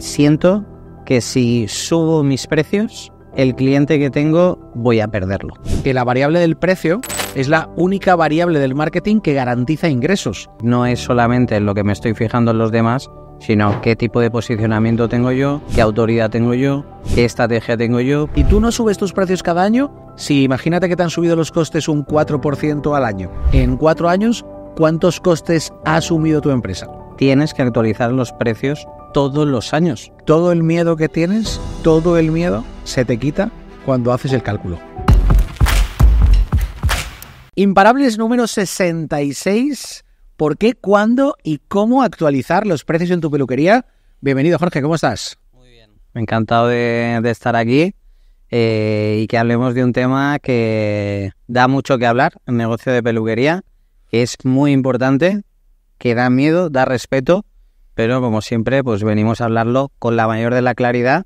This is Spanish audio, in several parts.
siento que si subo mis precios, el cliente que tengo voy a perderlo. Que la variable del precio es la única variable del marketing que garantiza ingresos. No es solamente en lo que me estoy fijando en los demás, sino qué tipo de posicionamiento tengo yo, qué autoridad tengo yo, qué estrategia tengo yo. ¿Y tú no subes tus precios cada año? Si imagínate que te han subido los costes un 4% al año. En cuatro años, ¿cuántos costes ha asumido tu empresa? Tienes que actualizar los precios todos los años. Todo el miedo que tienes, todo el miedo se te quita cuando haces el cálculo. Imparables número 66. ¿Por qué, cuándo y cómo actualizar los precios en tu peluquería? Bienvenido, Jorge, ¿cómo estás? Muy bien. Encantado de, estar aquí eh, y que hablemos de un tema que da mucho que hablar, el negocio de peluquería, es muy importante, que da miedo, da respeto pero como siempre, pues venimos a hablarlo con la mayor de la claridad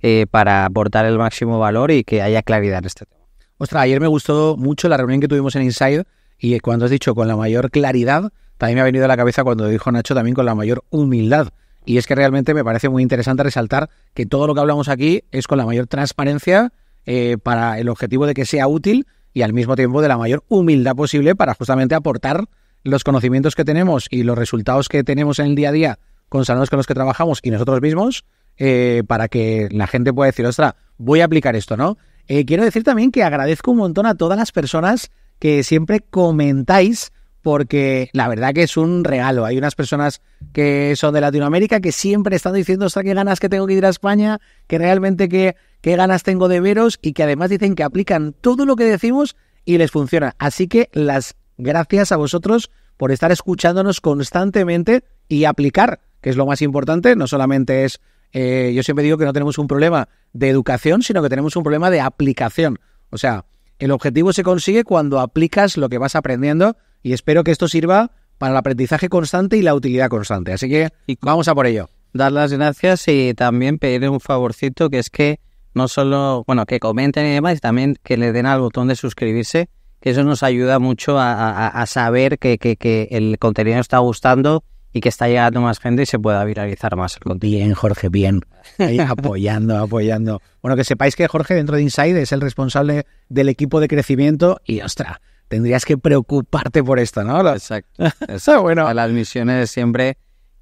eh, para aportar el máximo valor y que haya claridad en este tema. Ostras, ayer me gustó mucho la reunión que tuvimos en Inside y eh, cuando has dicho con la mayor claridad, también me ha venido a la cabeza cuando dijo Nacho también con la mayor humildad. Y es que realmente me parece muy interesante resaltar que todo lo que hablamos aquí es con la mayor transparencia eh, para el objetivo de que sea útil y al mismo tiempo de la mayor humildad posible para justamente aportar los conocimientos que tenemos y los resultados que tenemos en el día a día con salones con los que trabajamos y nosotros mismos, eh, para que la gente pueda decir, ostras, voy a aplicar esto, ¿no? Eh, quiero decir también que agradezco un montón a todas las personas que siempre comentáis, porque la verdad que es un regalo. Hay unas personas que son de Latinoamérica que siempre están diciendo, ostras, qué ganas que tengo que ir a España, que realmente qué ganas tengo de veros y que además dicen que aplican todo lo que decimos y les funciona. Así que las gracias a vosotros por estar escuchándonos constantemente y aplicar que es lo más importante, no solamente es, eh, yo siempre digo que no tenemos un problema de educación, sino que tenemos un problema de aplicación. O sea, el objetivo se consigue cuando aplicas lo que vas aprendiendo y espero que esto sirva para el aprendizaje constante y la utilidad constante. Así que vamos a por ello. Dar las gracias y también pedir un favorcito que es que no solo, bueno, que comenten y demás, también que le den al botón de suscribirse, que eso nos ayuda mucho a, saber que, que el contenido está gustando y que está llegando más gente y se pueda viralizar más el contenido. Bien, Jorge, bien. apoyando, apoyando. Bueno, que sepáis que Jorge dentro de Inside es el responsable del equipo de crecimiento y, ostra, tendrías que preocuparte por esto, ¿no? Exacto. es bueno. Las misiones siempre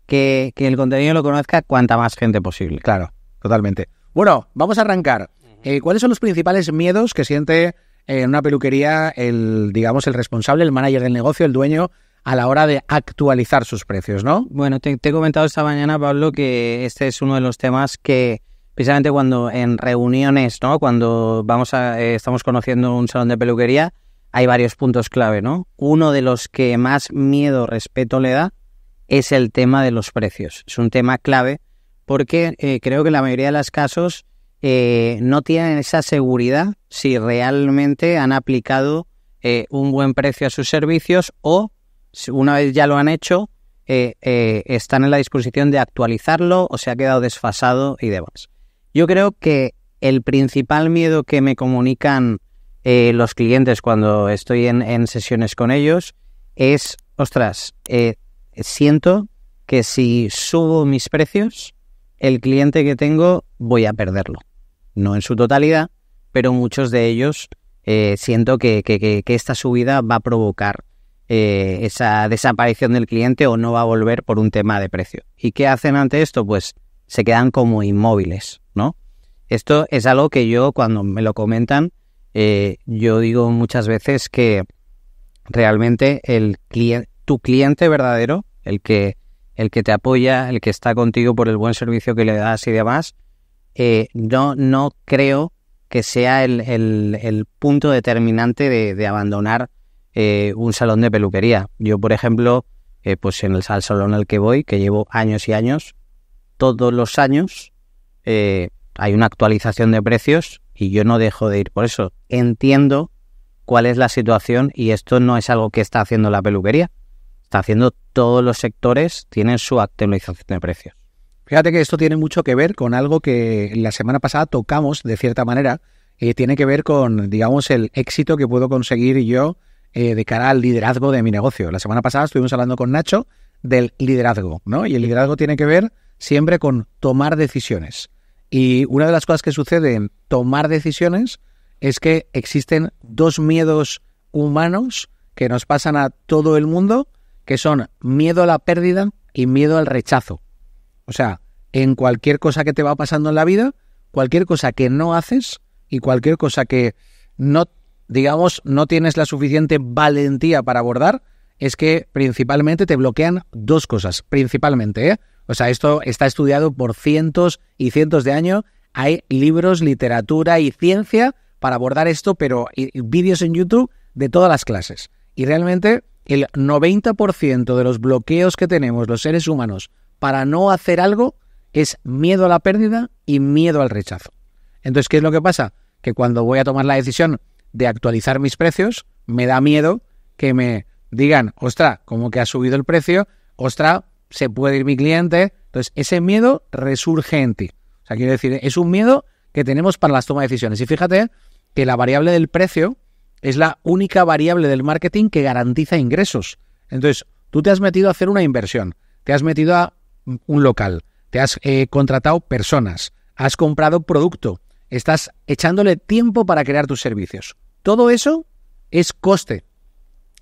que, el contenido lo conozca cuanta más gente posible. Claro, totalmente. Bueno, vamos a arrancar. Eh, ¿Cuáles son los principales miedos que siente en una peluquería el, digamos, el responsable, el manager del negocio, el dueño a la hora de actualizar sus precios, ¿no? Bueno, te, he comentado esta mañana, Pablo, que este es uno de los temas que, precisamente cuando en reuniones, ¿no? Cuando vamos a, eh, estamos conociendo un salón de peluquería, hay varios puntos clave, ¿no? Uno de los que más miedo, respeto le da es el tema de los precios. Es un tema clave porque eh, creo que la mayoría de los casos eh, no tienen esa seguridad si realmente han aplicado un buen precio a sus servicios o una vez ya lo han hecho, eh, eh, están en la disposición de actualizarlo o se ha quedado desfasado y demás. Yo creo que el principal miedo que me comunican eh, los clientes cuando estoy en, sesiones con ellos es, ostras, siento que si subo mis precios, el cliente que tengo voy a perderlo. No en su totalidad, pero muchos de ellos siento que esta subida va a provocar eh, esa desaparición del cliente o no va a volver por un tema de precio. ¿Y qué hacen ante esto? Pues se quedan como inmóviles, ¿no? Esto es algo que yo cuando me lo comentan, eh, yo digo muchas veces que realmente el cliente, tu cliente verdadero, el que, el que te apoya, el que está contigo por el buen servicio que le das y demás, eh, no, creo que sea el, punto determinante de abandonar eh, un salón de peluquería. Yo, por ejemplo, eh, pues en el salón al que voy, que llevo años y años, todos los años eh, hay una actualización de precios y yo no dejo de ir. Por eso entiendo cuál es la situación y esto no es algo que está haciendo la peluquería. Está haciendo todos los sectores, tienen su actualización de precios. Fíjate que esto tiene mucho que ver con algo que la semana pasada tocamos de cierta manera y tiene que ver con, digamos, el éxito que puedo conseguir yo eh, de cara al liderazgo de mi negocio. La semana pasada estuvimos hablando con Nacho del liderazgo, ¿no? Y el liderazgo tiene que ver siempre con tomar decisiones. Y una de las cosas que sucede en tomar decisiones es que existen dos miedos humanos que nos pasan a todo el mundo, que son miedo a la pérdida y miedo al rechazo. O sea, en cualquier cosa que te va pasando en la vida, cualquier cosa que no haces y cualquier cosa que no digamos, no tienes la suficiente valentía para abordar, es que principalmente te bloquean dos cosas, principalmente. ¿eh? O sea, esto está estudiado por cientos y cientos de años. Hay libros, literatura y ciencia para abordar esto, pero vídeos en YouTube de todas las clases. Y realmente el 90% de los bloqueos que tenemos los seres humanos para no hacer algo es miedo a la pérdida y miedo al rechazo. Entonces, ¿qué es lo que pasa? Que cuando voy a tomar la decisión de actualizar mis precios, me da miedo que me digan, ostra, como que ha subido el precio, ostra, se puede ir mi cliente. Entonces, ese miedo resurge en ti. O sea, quiero decir, es un miedo que tenemos para las tomas de decisiones. Y fíjate que la variable del precio es la única variable del marketing que garantiza ingresos. Entonces, tú te has metido a hacer una inversión, te has metido a un local, te has eh, contratado personas, has comprado producto, estás echándole tiempo para crear tus servicios. Todo eso es coste.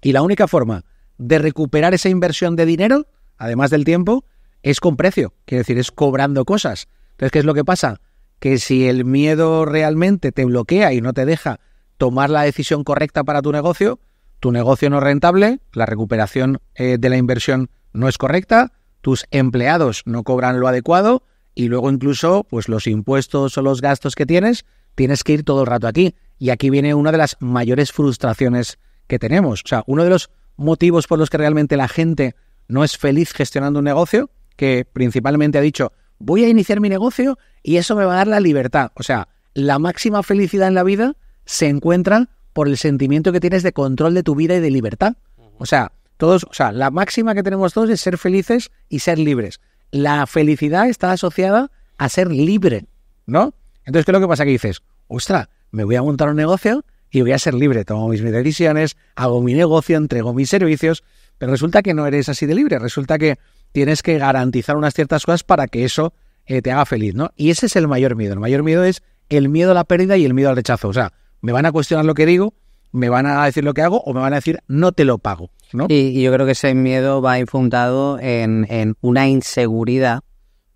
Y la única forma de recuperar esa inversión de dinero, además del tiempo, es con precio. Quiero decir, es cobrando cosas. Entonces, ¿qué es lo que pasa? Que si el miedo realmente te bloquea y no te deja tomar la decisión correcta para tu negocio, tu negocio no es rentable, la recuperación eh, de la inversión no es correcta, tus empleados no cobran lo adecuado y luego incluso pues los impuestos o los gastos que tienes tienes que ir todo el rato aquí. Y aquí viene una de las mayores frustraciones que tenemos. O sea, uno de los motivos por los que realmente la gente no es feliz gestionando un negocio, que principalmente ha dicho, voy a iniciar mi negocio y eso me va a dar la libertad. O sea, la máxima felicidad en la vida se encuentra por el sentimiento que tienes de control de tu vida y de libertad. O sea, todos, o sea, la máxima que tenemos todos es ser felices y ser libres. La felicidad está asociada a ser libre, ¿no? Entonces, ¿qué es lo que pasa? Que dices, ostra, me voy a montar un negocio y voy a ser libre, tomo mis decisiones, hago mi negocio, entrego mis servicios, pero resulta que no eres así de libre, resulta que tienes que garantizar unas ciertas cosas para que eso eh, te haga feliz, ¿no? Y ese es el mayor miedo, el mayor miedo es el miedo a la pérdida y el miedo al rechazo, o sea, me van a cuestionar lo que digo, me van a decir lo que hago o me van a decir no te lo pago. ¿no? Y, yo creo que ese miedo va infundado en una inseguridad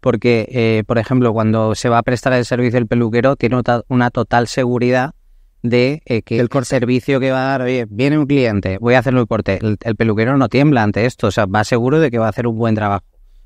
porque, eh, por ejemplo, cuando se va a prestar el servicio el peluquero, tiene una total seguridad de eh, que el, servicio que va a dar, oye, viene un cliente, voy a hacerlo el corte. El, el, peluquero no tiembla ante esto, o sea, va seguro de que va a hacer un buen trabajo,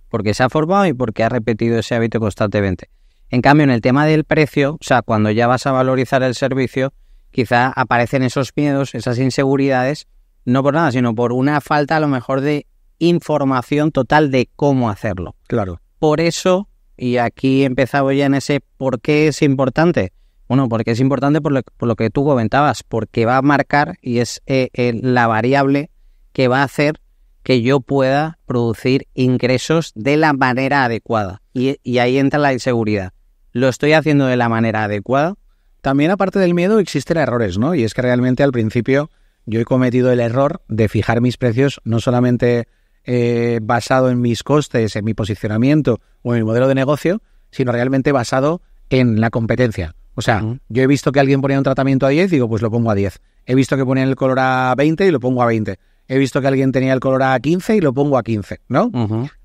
porque se ha formado y porque ha repetido ese hábito constantemente. En cambio, en el tema del precio, o sea, cuando ya vas a valorizar el servicio, quizá aparecen esos miedos, esas inseguridades, no por nada, sino por una falta a lo mejor de información total de cómo hacerlo. Claro por eso, y aquí empezaba ya en ese por qué es importante. Bueno, porque es importante por lo, que tú comentabas, porque va a marcar y es eh, eh, la variable que va a hacer que yo pueda producir ingresos de la manera adecuada. y, ahí entra la inseguridad. ¿Lo estoy haciendo de la manera adecuada? También aparte del miedo existen errores, ¿no? Y es que realmente al principio yo he cometido el error de fijar mis precios no solamente eh, basado en mis costes, en mi posicionamiento o en mi modelo de negocio, sino realmente basado en la competencia. O sea, yo he visto que alguien ponía un tratamiento a 10 digo, pues lo pongo a 10. He visto que ponían el color a 20 y lo pongo a 20. He visto que alguien tenía el color a 15 y lo pongo a 15, ¿no?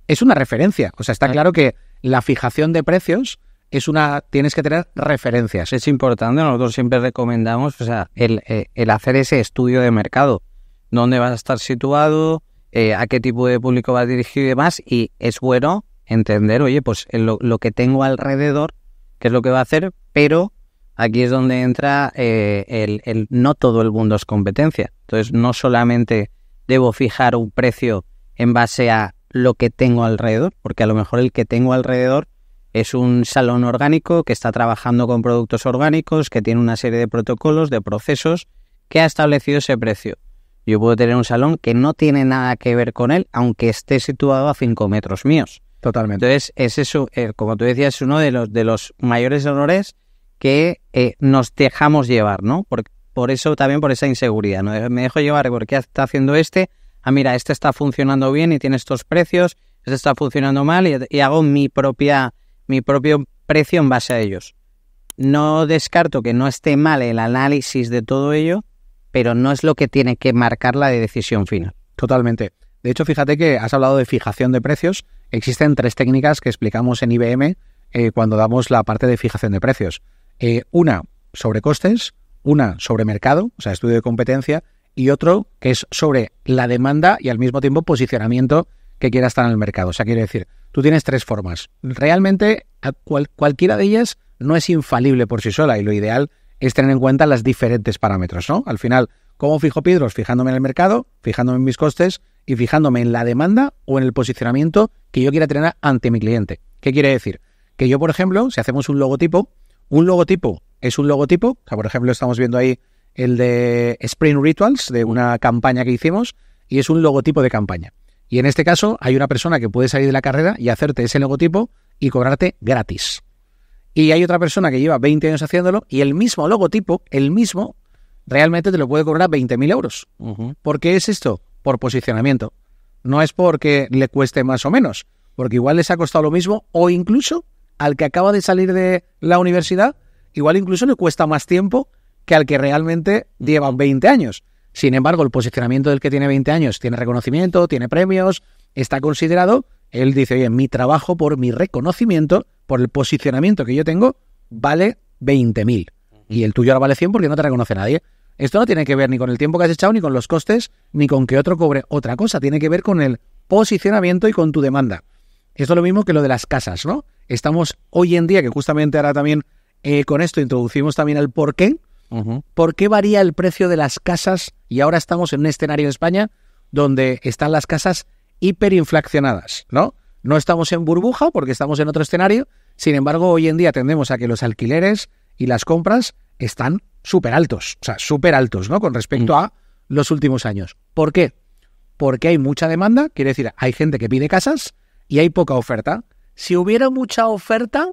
Es una referencia. O sea, está eh. claro que la fijación de precios es una tienes que tener referencias. Es importante, nosotros siempre recomendamos, o sea, el, eh, el hacer ese estudio de mercado, dónde vas a estar situado, eh, a qué tipo de público va dirigido y demás. Y es bueno entender, oye, pues eh, lo, que tengo alrededor, qué es lo que va a hacer, pero aquí es donde entra eh, el, el, no todo el mundo es competencia. Entonces, no solamente debo fijar un precio en base a lo que tengo alrededor, porque a lo mejor el que tengo alrededor es un salón orgánico que está trabajando con productos orgánicos, que tiene una serie de protocolos, de procesos, que ha establecido ese precio. Yo puedo tener un salón que no tiene nada que ver con él, aunque esté situado a 5 metros míos. Totalmente. Entonces, es eh, como tú decías, es uno de los, de los mayores errores que eh, nos dejamos llevar, ¿no? Por, por eso también, por esa inseguridad, Me dejo llevar, porque está haciendo este? Ah, mira, este está funcionando bien y tiene estos precios, este está funcionando mal y, y hago mi, propia, mi propio precio en base a ellos. No descarto que no esté mal el análisis de todo ello, pero no es lo que tiene que marcar la de decisión final. Totalmente. De hecho, fíjate que has hablado de fijación de precios. Existen tres técnicas que explicamos en IBM eh, cuando damos la parte de fijación de precios. Eh, una sobre costes, una sobre mercado, o sea, estudio de competencia, y otro que es sobre la demanda y al mismo tiempo posicionamiento que quiera estar en el mercado. O sea, quiere decir, tú tienes tres formas. Realmente cualquiera de ellas no es infalible por sí sola y lo ideal es tener en cuenta las diferentes parámetros, ¿no? Al final, ¿cómo fijo piedros? Fijándome en el mercado, fijándome en mis costes y fijándome en la demanda o en el posicionamiento que yo quiera tener ante mi cliente. ¿Qué quiere decir? Que yo, por ejemplo, si hacemos un logotipo, un logotipo es un logotipo, o sea, por ejemplo, estamos viendo ahí el de Spring Rituals, de una campaña que hicimos, y es un logotipo de campaña. Y en este caso hay una persona que puede salir de la carrera y hacerte ese logotipo y cobrarte gratis. Y hay otra persona que lleva 20 años haciéndolo y el mismo logotipo, el mismo, realmente te lo puede cobrar 20.000 euros. ¿Por qué es esto? Por posicionamiento. No es porque le cueste más o menos, porque igual les ha costado lo mismo o incluso al que acaba de salir de la universidad, igual incluso le cuesta más tiempo que al que realmente lleva 20 años. Sin embargo, el posicionamiento del que tiene 20 años tiene reconocimiento, tiene premios, está considerado él dice, oye, mi trabajo por mi reconocimiento, por el posicionamiento que yo tengo, vale 20.000. Y el tuyo ahora vale 100 porque no te reconoce nadie. Esto no tiene que ver ni con el tiempo que has echado, ni con los costes, ni con que otro cobre otra cosa. Tiene que ver con el posicionamiento y con tu demanda. Esto es lo mismo que lo de las casas, ¿no? Estamos hoy en día, que justamente ahora también eh, con esto introducimos también el por qué. ¿Por qué varía el precio de las casas? Y ahora estamos en un escenario en España donde están las casas hiperinflacionadas, ¿no? No estamos en burbuja porque estamos en otro escenario, sin embargo, hoy en día tendemos a que los alquileres y las compras están súper altos, o sea, súper altos, ¿no? Con respecto mm. a los últimos años. ¿Por qué? Porque hay mucha demanda, quiere decir, hay gente que pide casas y hay poca oferta. Si hubiera mucha oferta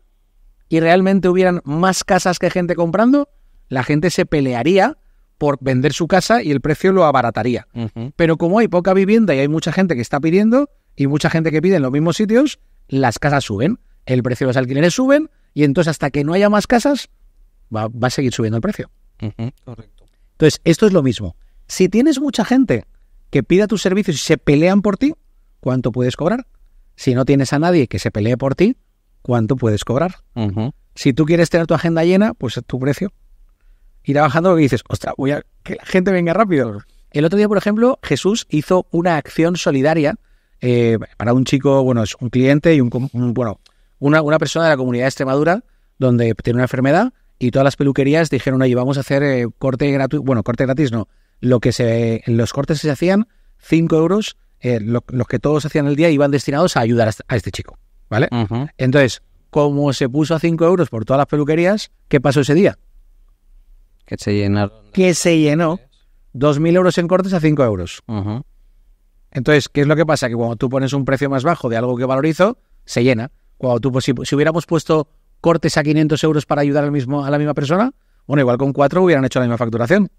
y realmente hubieran más casas que gente comprando, la gente se pelearía por vender su casa y el precio lo abarataría. Pero como hay poca vivienda y hay mucha gente que está pidiendo y mucha gente que pide en los mismos sitios, las casas suben, el precio de los alquileres suben y entonces hasta que no haya más casas va, a seguir subiendo el precio. Correcto. Entonces, esto es lo mismo. Si tienes mucha gente que pida tus servicios y se pelean por ti, ¿cuánto puedes cobrar? Si no tienes a nadie que se pelee por ti, ¿cuánto puedes cobrar? Si tú quieres tener tu agenda llena, pues tu precio y trabajando que dices, ostras, voy a que la gente venga rápido. El otro día, por ejemplo, Jesús hizo una acción solidaria eh, para un chico, bueno, es un cliente y un, bueno, una, persona de la comunidad de Extremadura donde tiene una enfermedad y todas las peluquerías dijeron, oye, vamos a hacer eh, corte gratuito, bueno, corte gratis no, lo que se, los cortes se hacían, 5 euros, eh, los que todos hacían el día iban destinados a ayudar a, este, este chico, ¿vale? Entonces, como se puso a 5 euros por todas las peluquerías, ¿qué pasó ese día? Que se Que se llenó. 2.000 euros en cortes a 5 euros. Entonces, ¿qué es lo que pasa? Que cuando tú pones un precio más bajo de algo que valorizo, se llena. Cuando tú, pues, si, hubiéramos puesto cortes a 500 euros para ayudar al mismo, a la misma persona, bueno, igual con 4 hubieran hecho la misma facturación.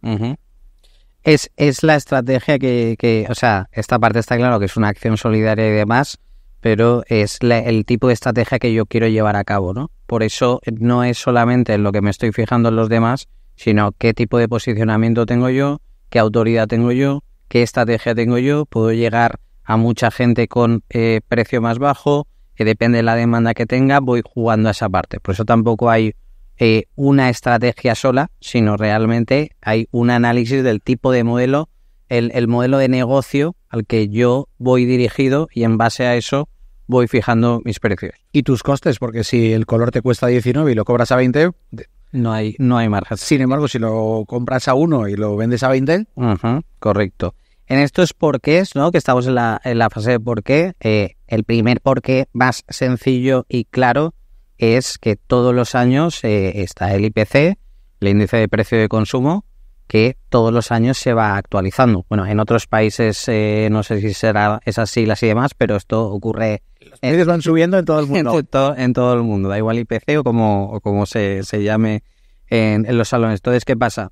es, es la estrategia que, o sea, esta parte está claro que es una acción solidaria y demás, pero es el tipo de estrategia que yo quiero llevar a cabo, ¿no? Por eso no es solamente en lo que me estoy fijando en los demás, sino qué tipo de posicionamiento tengo yo, qué autoridad tengo yo, qué estrategia tengo yo, puedo llegar a mucha gente con eh, precio más bajo, que depende de la demanda que tenga, voy jugando a esa parte. Por eso tampoco hay eh, una estrategia sola, sino realmente hay un análisis del tipo de modelo, el, el, modelo de negocio al que yo voy dirigido y en base a eso voy fijando mis precios. Y tus costes, porque si el color te cuesta 19 y lo cobras a 20, no hay, no hay margen. Sin embargo, si lo compras a uno y lo vendes a 20. correcto. En estos porqués, ¿no? Que estamos en la, en la fase de por qué. Eh, el primer porqué más sencillo y claro es que todos los años eh, está el IPC, el índice de precio de consumo, que todos los años se va actualizando. Bueno, en otros países eh, no sé si será esas siglas y demás, pero esto ocurre. Los precios van subiendo en todo el mundo. En todo, el mundo, da igual IPC o como, como se, se llame en, los salones. Entonces, ¿qué pasa?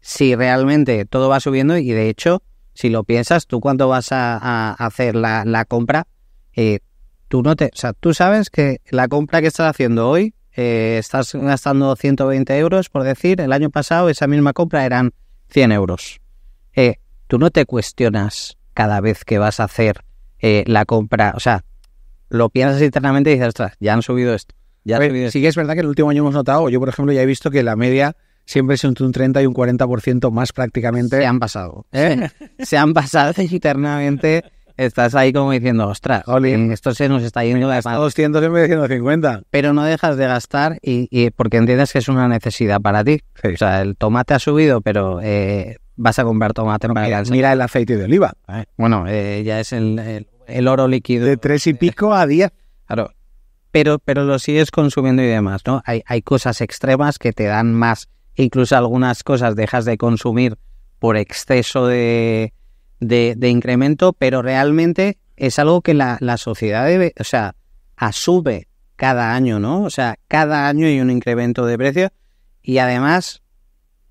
Si realmente todo va subiendo y de hecho, si lo piensas, tú cuando vas a, hacer la, compra, eh, tú no te, o sea, tú sabes que la compra que estás haciendo hoy eh, estás gastando 120 euros, por decir, el año pasado esa misma compra eran 100 euros. Eh, tú no te cuestionas cada vez que vas a hacer eh, la compra, o sea, lo piensas internamente y dices, ostras, ya han subido esto. Ya sí que es verdad que el último año hemos notado, yo por ejemplo ya he visto que la media siempre es entre un 30 y un 40% más prácticamente. Se han pasado. Se han pasado internamente estás ahí como diciendo, ostras, esto se nos está yendo de 200 en vez de Pero no dejas de gastar y, porque entiendes que es una necesidad para ti. O sea, el tomate ha subido, pero eh, vas a comprar tomate mira, el aceite de oliva. Bueno, eh, ya es el, oro líquido. De tres y pico a diez. Claro. Pero, pero lo sigues consumiendo y demás, ¿no? Hay, hay cosas extremas que te dan más. Incluso algunas cosas dejas de consumir por exceso de, de, incremento, pero realmente es algo que la, sociedad debe, o sea, asume cada año, ¿no? O sea, cada año hay un incremento de precios y además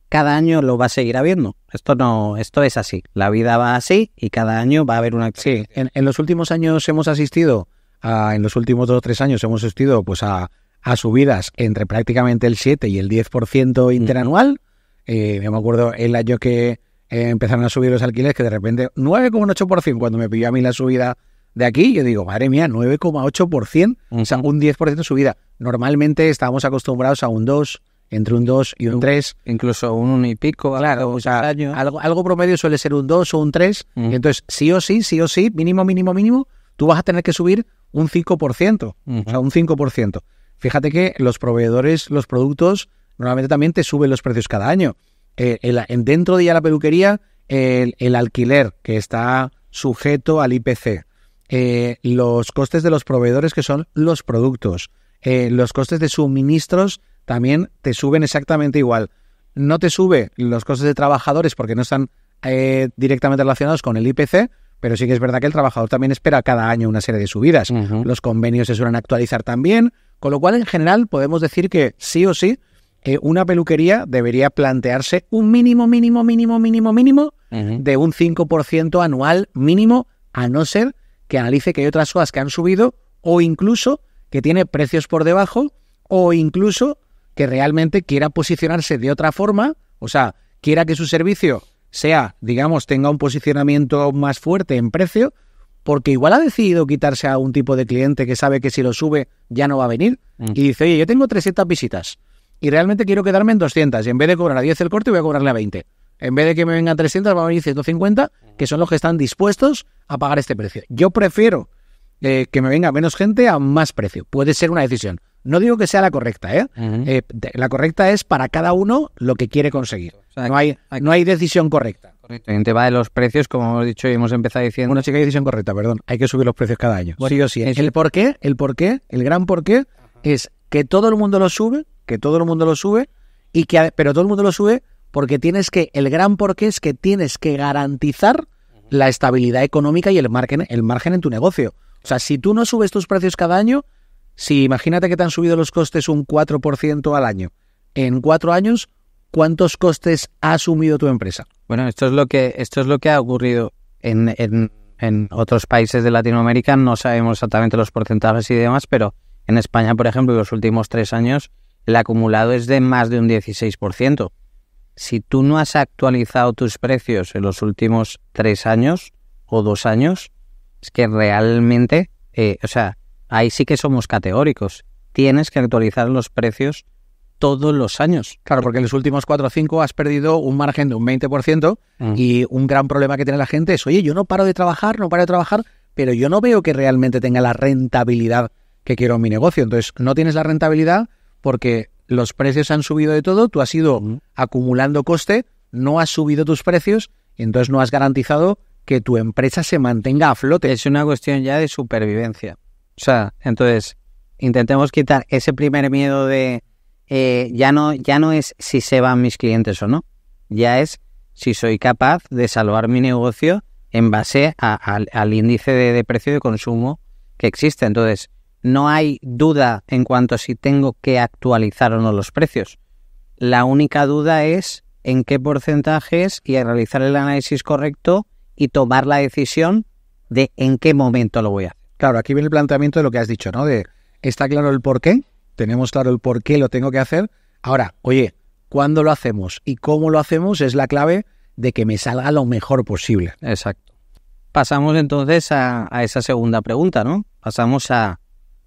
cada año lo va a seguir habiendo. Esto no, esto es así. La vida va así y cada año va a haber una. Sí, en, los últimos años hemos asistido, a, en los últimos dos o tres años hemos asistido pues a, a subidas entre prácticamente el 7 y el 10% interanual. Eh, me acuerdo el año que, empezaron a subir los alquileres, que de repente 9,8%, cuando me pilló a mí la subida de aquí, yo digo, madre mía, 9,8%, o sea, un 10% de subida. Normalmente estábamos acostumbrados a un 2, entre un 2 y un 3. Incluso un 1 y pico. Claro, o sea, algo, promedio suele ser un 2 o un 3. Entonces, sí o sí, sí o sí, mínimo, mínimo, mínimo, tú vas a tener que subir un 5%. O sea, un 5%. Fíjate que los proveedores, los productos, normalmente también te suben los precios cada año eh, dentro de ya la peluquería, el, alquiler que está sujeto al IPC, eh, los costes de los proveedores que son los productos, eh, los costes de suministros también te suben exactamente igual. No te sube los costes de trabajadores porque no están eh, directamente relacionados con el IPC, pero sí que es verdad que el trabajador también espera cada año una serie de subidas. Los convenios se suelen actualizar también, con lo cual en general podemos decir que sí o sí una peluquería debería plantearse un mínimo, mínimo, mínimo, mínimo, mínimo de un 5% anual mínimo, a no ser que analice que hay otras cosas que han subido o incluso que tiene precios por debajo o incluso que realmente quiera posicionarse de otra forma, o sea, quiera que su servicio sea, digamos, tenga un posicionamiento más fuerte en precio, porque igual ha decidido quitarse a un tipo de cliente que sabe que si lo sube ya no va a venir mm. y dice, oye, yo tengo 300 visitas y realmente quiero quedarme en 200 y en vez de cobrar a 10 el corte voy a cobrarle a 20. En vez de que me vengan 300 va a venir 150, que son los que están dispuestos a pagar este precio. Yo prefiero eh, que me venga menos gente a más precio. Puede ser una decisión. No digo que sea la correcta, ¿eh? eh la correcta es para cada uno lo que quiere conseguir. no, hay, no hay decisión correcta. Correcto. va va de los precios, como hemos dicho y hemos empezado diciendo. Una chica hay decisión correcta, perdón. Hay que subir los precios cada año. sí o sí. ¿eh? El por qué, el por qué, el gran por qué es que todo el mundo lo sube, que todo el mundo lo sube, y que, pero todo el mundo lo sube porque tienes que, el gran porqué es que tienes que garantizar la estabilidad económica y el margen, el margen en tu negocio. O sea, si tú no subes tus precios cada año, si imagínate que te han subido los costes un 4% al año, en cuatro años, ¿cuántos costes ha asumido tu empresa? Bueno, esto es lo que, esto es lo que ha ocurrido en, en otros países de Latinoamérica, no sabemos exactamente los porcentajes y demás, pero en España, por ejemplo, en los últimos tres años, el acumulado es de más de un 16%. Si tú no has actualizado tus precios en los últimos tres años o dos años, es que realmente, eh, o sea, ahí sí que somos categóricos. Tienes que actualizar los precios todos los años. Claro, porque en los últimos cuatro o cinco has perdido un margen de un 20% mm. y un gran problema que tiene la gente es, oye, yo no paro de trabajar, no paro de trabajar, pero yo no veo que realmente tenga la rentabilidad que quiero mi negocio. Entonces, no tienes la rentabilidad porque los precios han subido de todo, tú has ido acumulando coste, no has subido tus precios y entonces no has garantizado que tu empresa se mantenga a flote. Es una cuestión ya de supervivencia. O sea, entonces, intentemos quitar ese primer miedo de eh, ya, no, ya no es si se van mis clientes o no, ya es si soy capaz de salvar mi negocio en base al índice de precio de consumo que existe. Entonces, no hay duda en cuanto a si tengo que actualizar o no los precios. La única duda es en qué porcentajes y realizar el análisis correcto y tomar la decisión de en qué momento lo voy a hacer. Claro, aquí viene el planteamiento de lo que has dicho, ¿no? De está claro el por qué, tenemos claro el por qué lo tengo que hacer. Ahora, oye, ¿cuándo lo hacemos y cómo lo hacemos? Es la clave de que me salga lo mejor posible. Exacto. Pasamos entonces a esa segunda pregunta, ¿no? Pasamos a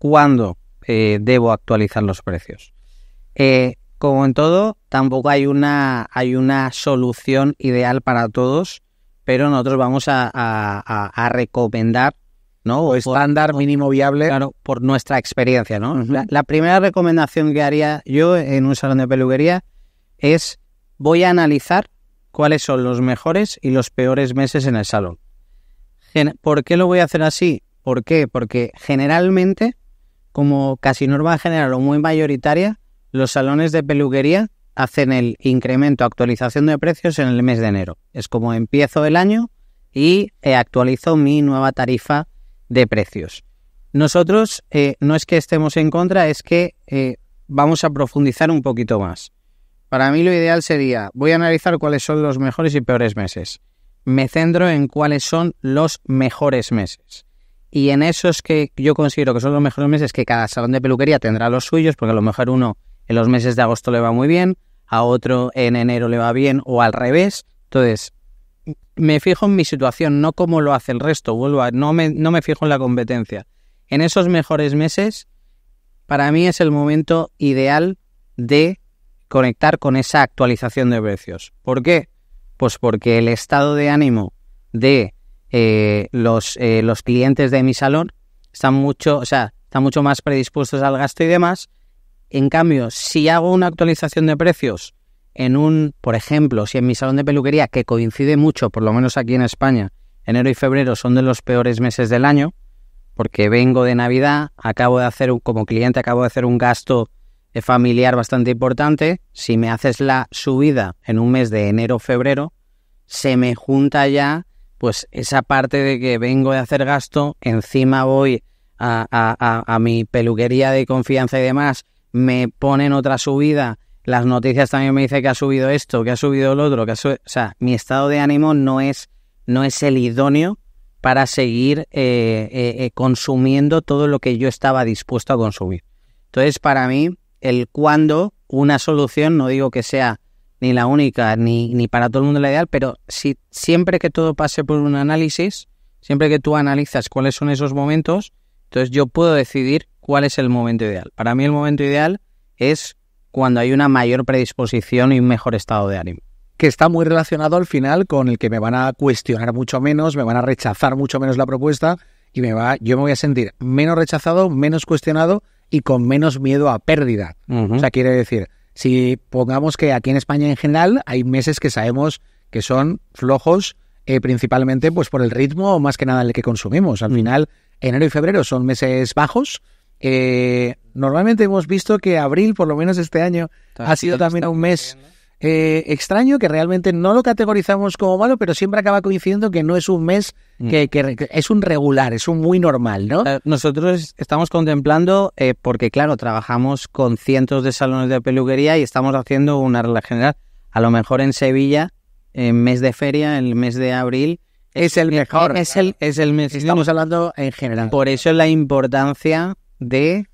cuándo eh, debo actualizar los precios. Eh, como en todo, tampoco hay una, hay una solución ideal para todos, pero nosotros vamos a, a, recomendar ¿no? O estándar mínimo viable. Claro, por nuestra experiencia, ¿no? la, primera recomendación que haría yo en un salón de peluquería es voy a analizar cuáles son los mejores y los peores meses en el salón. ¿Por qué lo voy a hacer así? ¿Por qué? Porque generalmente como casi norma general o muy mayoritaria, los salones de peluquería hacen el incremento, actualización de precios en el mes de enero. Es como empiezo el año y eh, actualizo mi nueva tarifa de precios. Nosotros eh, no es que estemos en contra, es que eh, vamos a profundizar un poquito más. Para mí lo ideal sería, voy a analizar cuáles son los mejores y peores meses. Me centro en cuáles son los mejores meses. Y en esos que yo considero que son los mejores meses, que cada salón de peluquería tendrá los suyos, porque a lo mejor uno en los meses de agosto le va muy bien, a otro en enero le va bien o al revés. Entonces, me fijo en mi situación, no como lo hace el resto, vuelvo a, no me, no me fijo en la competencia. En esos mejores meses, para mí es el momento ideal de conectar con esa actualización de precios. ¿Por qué? Pues porque el estado de ánimo de eh, los, eh, los clientes de mi salón están mucho, o sea, están mucho más predispuestos al gasto y demás. En cambio, si hago una actualización de precios en un, por ejemplo, si en mi salón de peluquería, que coincide mucho, por lo menos aquí en España, enero y febrero son de los peores meses del año, porque vengo de Navidad, acabo de hacer, como cliente, acabo de hacer un gasto eh, familiar bastante importante. Si me haces la subida en un mes de enero o febrero, se me junta ya pues esa parte de que vengo de hacer gasto, encima voy a, mi peluquería de confianza y demás, me ponen otra subida, las noticias también me dicen que ha subido esto, que ha subido el otro, que o sea, mi estado de ánimo no es, no es el idóneo para seguir eh, eh, eh, consumiendo todo lo que yo estaba dispuesto a consumir. Entonces, para mí, el cuando una solución, no digo que sea ni la única, ni, ni para todo el mundo la ideal, pero si siempre que todo pase por un análisis, siempre que tú analizas cuáles son esos momentos, entonces yo puedo decidir cuál es el momento ideal. Para mí el momento ideal es cuando hay una mayor predisposición y un mejor estado de ánimo que está muy relacionado al final con el que me van a cuestionar mucho menos, me van a rechazar mucho menos la propuesta y me va, yo me voy a sentir menos rechazado, menos cuestionado y con menos miedo a pérdida. O sea, quiere decir, si pongamos que aquí en España en general hay meses que sabemos que son flojos, eh, principalmente pues por el ritmo o más que nada el que consumimos. Al mm. final, enero y febrero son meses bajos. Eh, normalmente hemos visto que abril, por lo menos este año, ha sido también un mes eh, extraño que realmente no lo categorizamos como malo, pero siempre acaba coincidiendo que no es un mes mm. que, es un regular, es un muy normal, ¿no? Eh, nosotros estamos contemplando, eh, porque claro, trabajamos con cientos de salones de peluquería y estamos haciendo una regla general. A lo mejor en Sevilla, en mes de feria, en el mes de abril, es el mejor. Es el, es el mes. Estamos hablando en general. Por eso es la importancia de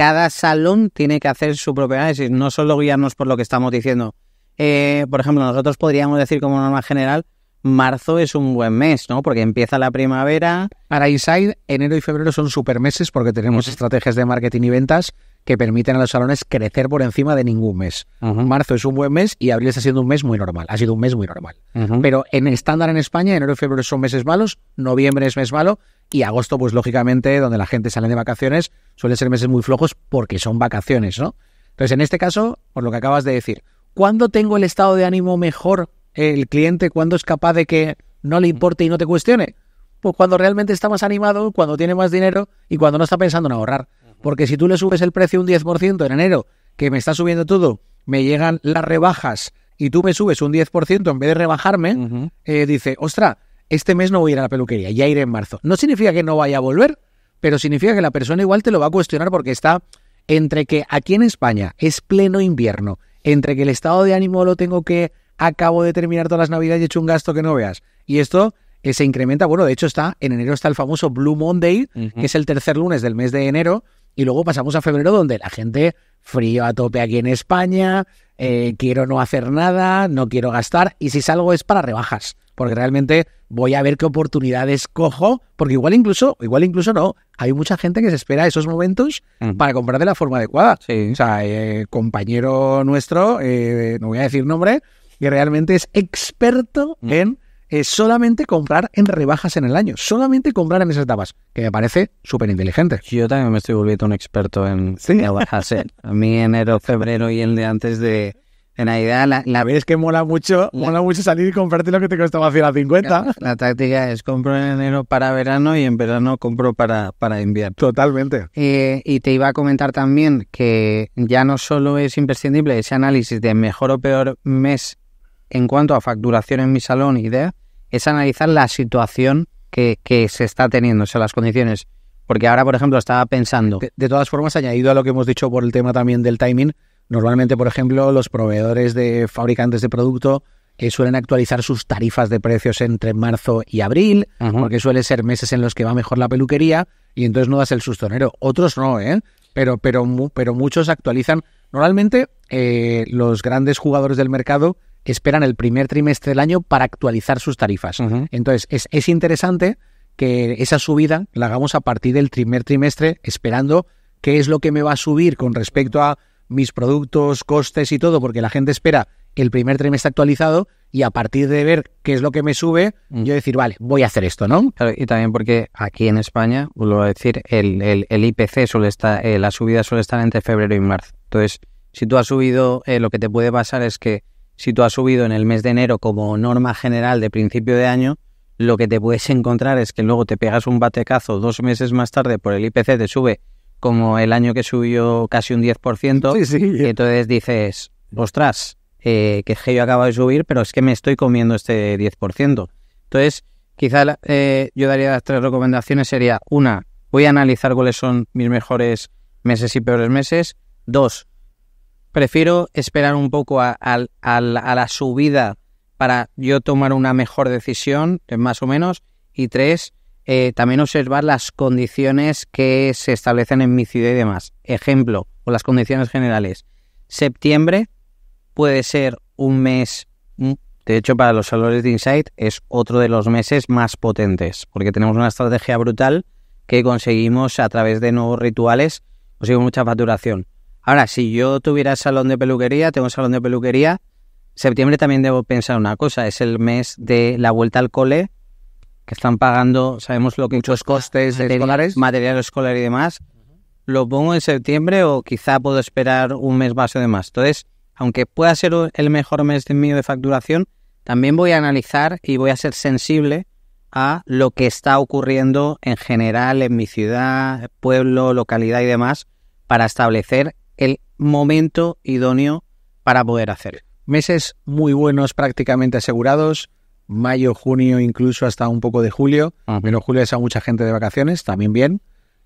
cada salón tiene que hacer su propio análisis, no solo guiarnos por lo que estamos diciendo. Eh, por ejemplo, nosotros podríamos decir como norma general, marzo es un buen mes, ¿no? Porque empieza la primavera. Para Inside, enero y febrero son super meses porque tenemos estrategias de marketing y ventas que permiten a los salones crecer por encima de ningún mes. Marzo es un buen mes y abril está siendo un mes muy normal. Ha sido un mes muy normal. Pero en estándar en España, enero y febrero son meses malos, noviembre es mes malo y agosto, pues lógicamente, donde la gente sale de vacaciones, suelen ser meses muy flojos porque son vacaciones, ¿no? Entonces, en este caso, por lo que acabas de decir, ¿cuándo tengo el estado de ánimo mejor el cliente? ¿Cuándo es capaz de que no le importe y no te cuestione? Pues cuando realmente está más animado, cuando tiene más dinero y cuando no está pensando en ahorrar. Porque si tú le subes el precio un 10% en enero, que me está subiendo todo, me llegan las rebajas y tú me subes un 10% en vez de rebajarme, eh, dice, ostra, este mes no voy a ir a la peluquería, ya iré en marzo. No significa que no vaya a volver, pero significa que la persona igual te lo va a cuestionar porque está entre que aquí en España es pleno invierno, entre que el estado de ánimo lo tengo que acabo de terminar todas las navidades y he hecho un gasto que no veas. Y esto eh, se incrementa, bueno, de hecho está, en enero está el famoso Blue Monday, que es el tercer lunes del mes de enero, y luego pasamos a febrero donde la gente frío a tope aquí en España, eh, quiero no hacer nada, no quiero gastar, y si salgo es para rebajas porque realmente voy a ver qué oportunidades cojo, porque igual incluso, igual incluso no, hay mucha gente que se espera esos momentos para comprar de la forma adecuada. O sea, eh, compañero nuestro, eh, no voy a decir nombre, que realmente es experto en eh, solamente comprar en rebajas en el año, solamente comprar en esas etapas, que me parece súper inteligente. Yo también me estoy volviendo un experto en ¿Sí? rebajas. ¿eh? A mí enero, febrero y el de antes de en la la, la... es que mola mucho, mola mucho salir y comprarte lo que te costaba a 50. la táctica es compro en enero para verano y en verano compro para, para invierno. Totalmente. Eh, y te iba a comentar también que ya no solo es imprescindible ese análisis de mejor o peor mes en cuanto a facturación en mi salón idea, es analizar la situación que, se está teniendo, o sea, las condiciones. Porque ahora, por ejemplo, estaba pensando. de todas formas, añadido a lo que hemos dicho por el tema también del timing, Normalmente, por ejemplo, los proveedores de fabricantes de producto eh, suelen actualizar sus tarifas de precios entre marzo y abril, porque suele ser meses en los que va mejor la peluquería y entonces no das el sustonero. Otros no, ¿eh? Pero, pero, pero muchos actualizan. Normalmente eh, los grandes jugadores del mercado esperan el primer trimestre del año para actualizar sus tarifas. Entonces es interesante que esa subida la hagamos a partir del primer trimestre esperando qué es lo que me va a subir con respecto a mis productos, costes y todo, porque la gente espera el primer trimestre actualizado y a partir de ver qué es lo que me sube, mm. yo decir, vale, voy a hacer esto, ¿no? Claro, y también porque aquí en España, vuelvo a decir, el, IPC suele estar, eh, la subida suele estar entre febrero y marzo. Entonces, si tú has subido, eh, lo que te puede pasar es que si tú has subido en el mes de enero como norma general de principio de año, lo que te puedes encontrar es que luego te pegas un batecazo dos meses más tarde por el IPC, te sube como el año que subió casi un 10%, y entonces dices, ostras, eh, que yo acabo de subir, pero es que me estoy comiendo este 10%. Entonces, quizá eh, yo daría las tres recomendaciones, sería una, voy a analizar cuáles son mis mejores meses y peores meses. Dos, prefiero esperar un poco a la subida para yo tomar una mejor decisión, eh, más o menos. Y tres, eh, también observar las condiciones que se establecen en mi ciudad y demás. Ejemplo, o las condiciones generales. Septiembre puede ser un mes, mm, de hecho para los salones de Insight es otro de los meses más potentes, porque tenemos una estrategia brutal que conseguimos a través de nuevos rituales, conseguimos mucha faturación. Ahora, si yo tuviera salón de peluquería, tengo un salón de peluquería, septiembre también debo pensar una cosa, es el mes de la vuelta al cole que están pagando, sabemos lo que muchos costes de escolares, material escolar y demás. ¿Lo pongo en septiembre o quizá puedo esperar un mes más o demás? Entonces, aunque pueda ser el mejor mes de mío de facturación, también voy a analizar y voy a ser sensible a lo que está ocurriendo en general en mi ciudad, pueblo, localidad y demás, para establecer el momento idóneo para poder hacer. Meses muy buenos prácticamente asegurados, mayo, junio, incluso hasta un poco de julio. Pero julio es a mucha gente de vacaciones, también bien.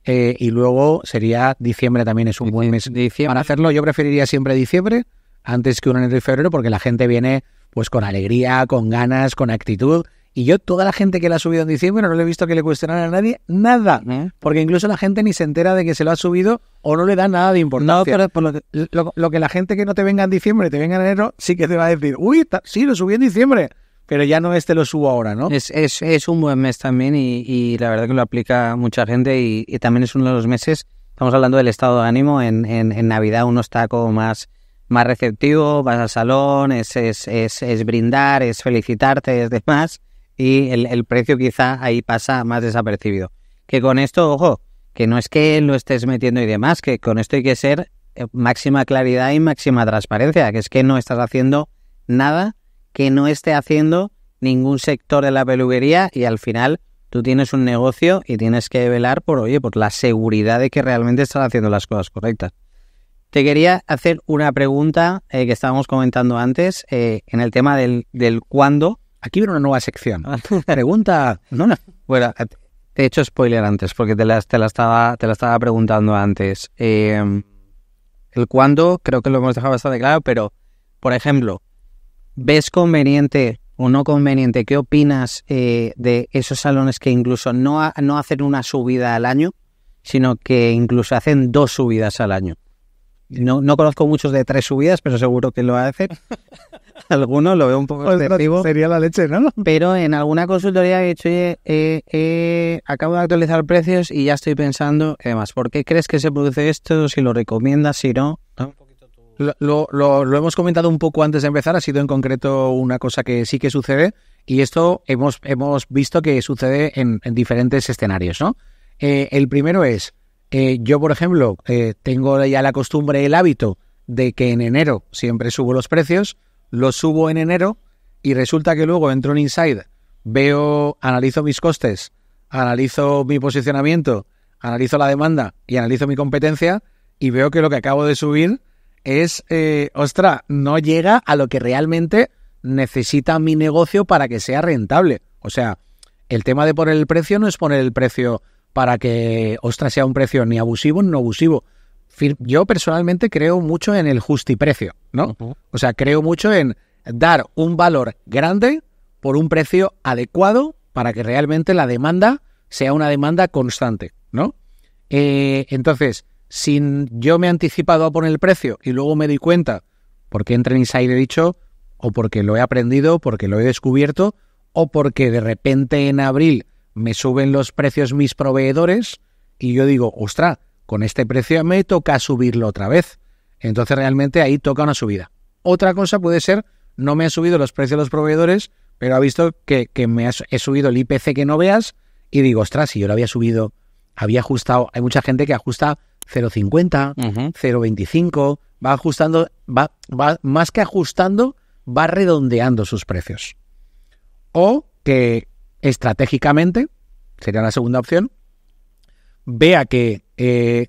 Eh, y luego sería diciembre también es un buen mes para hacerlo. Yo preferiría siempre diciembre antes que un enero y febrero porque la gente viene pues con alegría, con ganas, con actitud. Y yo toda la gente que la ha subido en diciembre no lo he visto que le cuestionara a nadie nada. Porque incluso la gente ni se entera de que se lo ha subido o no le da nada de importancia. No, pero por lo, que, lo, que la gente que no te venga en diciembre, te venga en enero, sí que te va a decir, uy, sí, lo subí en diciembre pero ya no este lo subo ahora, ¿no? Es, es, es un buen mes también y, la verdad que lo aplica mucha gente y, también es uno de los meses, estamos hablando del estado de ánimo, en, en, en Navidad uno está como más, más receptivo, vas al salón, es, es, brindar, es felicitarte, es demás, y el, el precio quizá ahí pasa más desapercibido. Que con esto, ojo, que no es que lo estés metiendo y demás, que con esto hay que ser eh, máxima claridad y máxima transparencia, que es que no estás haciendo nada que no esté haciendo ningún sector de la peluquería y al final tú tienes un negocio y tienes que velar por, oye, por la seguridad de que realmente estás haciendo las cosas correctas. Te quería hacer una pregunta eh, que estábamos comentando antes eh, en el tema del, del cuándo. Aquí viene una nueva sección. pregunta. No, Bueno, te he hecho spoiler antes porque te la, estaba, te estaba preguntando antes. Eh, el cuándo creo que lo hemos dejado bastante claro, pero, por ejemplo, ¿Ves conveniente o no conveniente? ¿Qué opinas eh, de esos salones que incluso no, no hacen una subida al año, sino que incluso hacen dos subidas al año? No, no conozco muchos de tres subidas, pero seguro que lo hacen. Algunos lo veo un poco excesivo. Sería la leche, ¿no? Pero en alguna consultoría he dicho, oye, eh, eh, acabo de actualizar precios y ya estoy pensando, además, ¿por qué crees que se produce esto? Si lo recomiendas, si ¿no? Lo, lo, hemos comentado un poco antes de empezar, ha sido en concreto una cosa que sí que sucede y esto hemos, hemos visto que sucede en, diferentes escenarios, ¿no? Eh, el primero es, eh, yo por ejemplo, eh, tengo ya la costumbre, el hábito de que en enero siempre subo los precios, los subo en enero y resulta que luego entro en Inside, veo, analizo mis costes, analizo mi posicionamiento, analizo la demanda y analizo mi competencia y veo que lo que acabo de subir es, eh, ostra, no llega a lo que realmente necesita mi negocio para que sea rentable. O sea, el tema de poner el precio no es poner el precio para que, ostra sea un precio ni abusivo ni no abusivo. Yo personalmente creo mucho en el justiprecio, ¿no? O sea, creo mucho en dar un valor grande por un precio adecuado para que realmente la demanda sea una demanda constante, ¿no? Eh, entonces, sin yo me he anticipado a poner el precio y luego me doy cuenta porque entre en Inside he dicho o porque lo he aprendido, porque lo he descubierto o porque de repente en abril me suben los precios mis proveedores y yo digo, ostra, con este precio me toca subirlo otra vez. Entonces realmente ahí toca una subida. Otra cosa puede ser, no me han subido los precios los proveedores, pero ha visto que, me he subido el IPC que no veas y digo, ostras, si yo lo había subido, había ajustado, hay mucha gente que ajusta 0,50, 0,25, va ajustando, va, va, más que ajustando, va redondeando sus precios. O que estratégicamente, sería la segunda opción, vea que eh,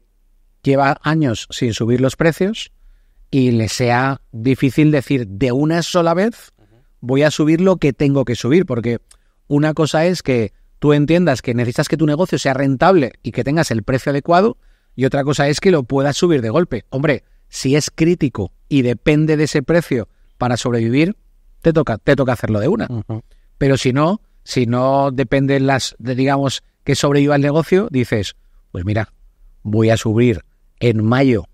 lleva años sin subir los precios y le sea difícil decir de una sola vez voy a subir lo que tengo que subir, porque una cosa es que tú entiendas que necesitas que tu negocio sea rentable y que tengas el precio adecuado, y otra cosa es que lo puedas subir de golpe. Hombre, si es crítico y depende de ese precio para sobrevivir, te toca, te toca hacerlo de una. Pero si no, si no depende las, de, digamos, que sobreviva el negocio, dices, pues mira, voy a subir en mayo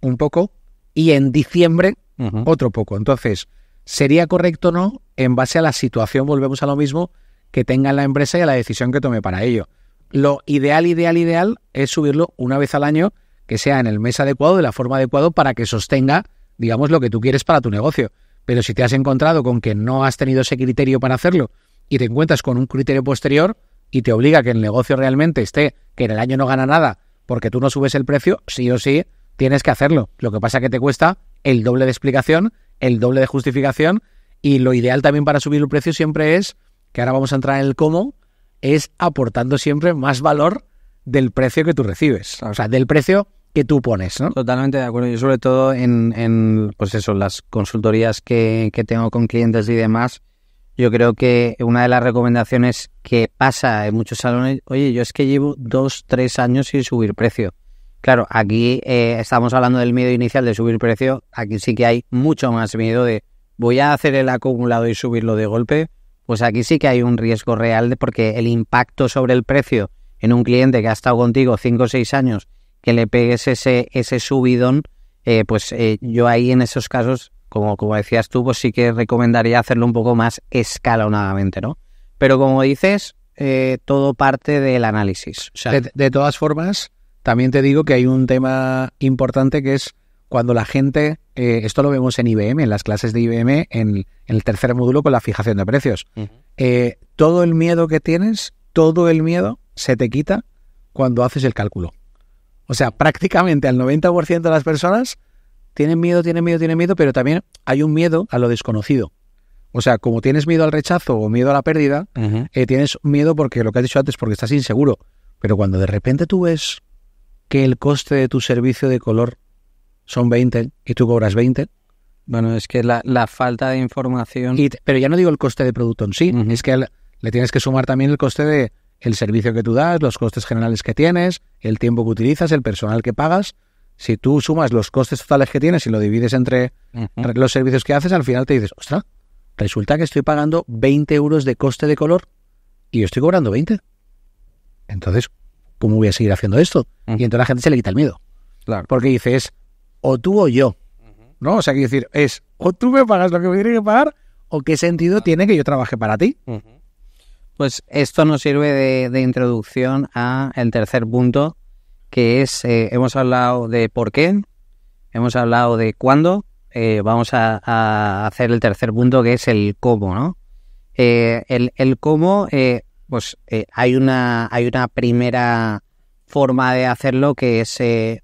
un poco y en diciembre otro poco. Entonces, ¿sería correcto o no? En base a la situación, volvemos a lo mismo, que tenga la empresa y a la decisión que tome para ello. Lo ideal, ideal, ideal es subirlo una vez al año, que sea en el mes adecuado, de la forma adecuada, para que sostenga, digamos, lo que tú quieres para tu negocio. Pero si te has encontrado con que no has tenido ese criterio para hacerlo y te encuentras con un criterio posterior y te obliga que el negocio realmente esté, que en el año no gana nada porque tú no subes el precio, sí o sí tienes que hacerlo. Lo que pasa es que te cuesta el doble de explicación, el doble de justificación y lo ideal también para subir el precio siempre es, que ahora vamos a entrar en el cómo, es aportando siempre más valor del precio que tú recibes, o sea, del precio que tú pones, ¿no? Totalmente de acuerdo. Yo sobre todo en, en pues eso, las consultorías que, tengo con clientes y demás, yo creo que una de las recomendaciones que pasa en muchos salones, oye, yo es que llevo dos, tres años sin subir precio. Claro, aquí eh, estamos hablando del miedo inicial de subir precio, aquí sí que hay mucho más miedo de voy a hacer el acumulado y subirlo de golpe, pues aquí sí que hay un riesgo real de, porque el impacto sobre el precio en un cliente que ha estado contigo 5 o 6 años, que le pegues ese, ese subidón, eh, pues eh, yo ahí en esos casos, como, como decías tú, pues sí que recomendaría hacerlo un poco más escalonadamente, ¿no? Pero como dices, eh, todo parte del análisis. de todas formas, también te digo que hay un tema importante que es cuando la gente, eh, esto lo vemos en IBM, en las clases de IBM, en, el tercer módulo con la fijación de precios, eh, todo el miedo que tienes, todo el miedo se te quita cuando haces el cálculo. O sea, prácticamente al 90% de las personas tienen miedo, tienen miedo, tienen miedo, pero también hay un miedo a lo desconocido. O sea, como tienes miedo al rechazo o miedo a la pérdida, eh, tienes miedo porque lo que has dicho antes, porque estás inseguro. Pero cuando de repente tú ves que el coste de tu servicio de color son 20 y tú cobras 20. Bueno, es que la, falta de información... pero ya no digo el coste de producto en sí, es que le tienes que sumar también el coste de el servicio que tú das, los costes generales que tienes, el tiempo que utilizas, el personal que pagas. Si tú sumas los costes totales que tienes y lo divides entre los servicios que haces, al final te dices, ostras, resulta que estoy pagando 20 euros de coste de color y yo estoy cobrando 20. Entonces, ¿cómo voy a seguir haciendo esto? Y entonces a la gente se le quita el miedo. Claro. Porque dices, o tú o yo. ¿No? O sea, quiero decir, es o tú me pagas lo que me tienes que pagar o qué sentido tiene que yo trabaje para ti. Pues esto nos sirve de, introducción a el tercer punto, que es, eh, hemos hablado de por qué, hemos hablado de cuándo, eh, vamos a, hacer el tercer punto, que es el cómo, ¿no? Eh, el, el, cómo, pues hay, una, hay una primera forma de hacerlo que es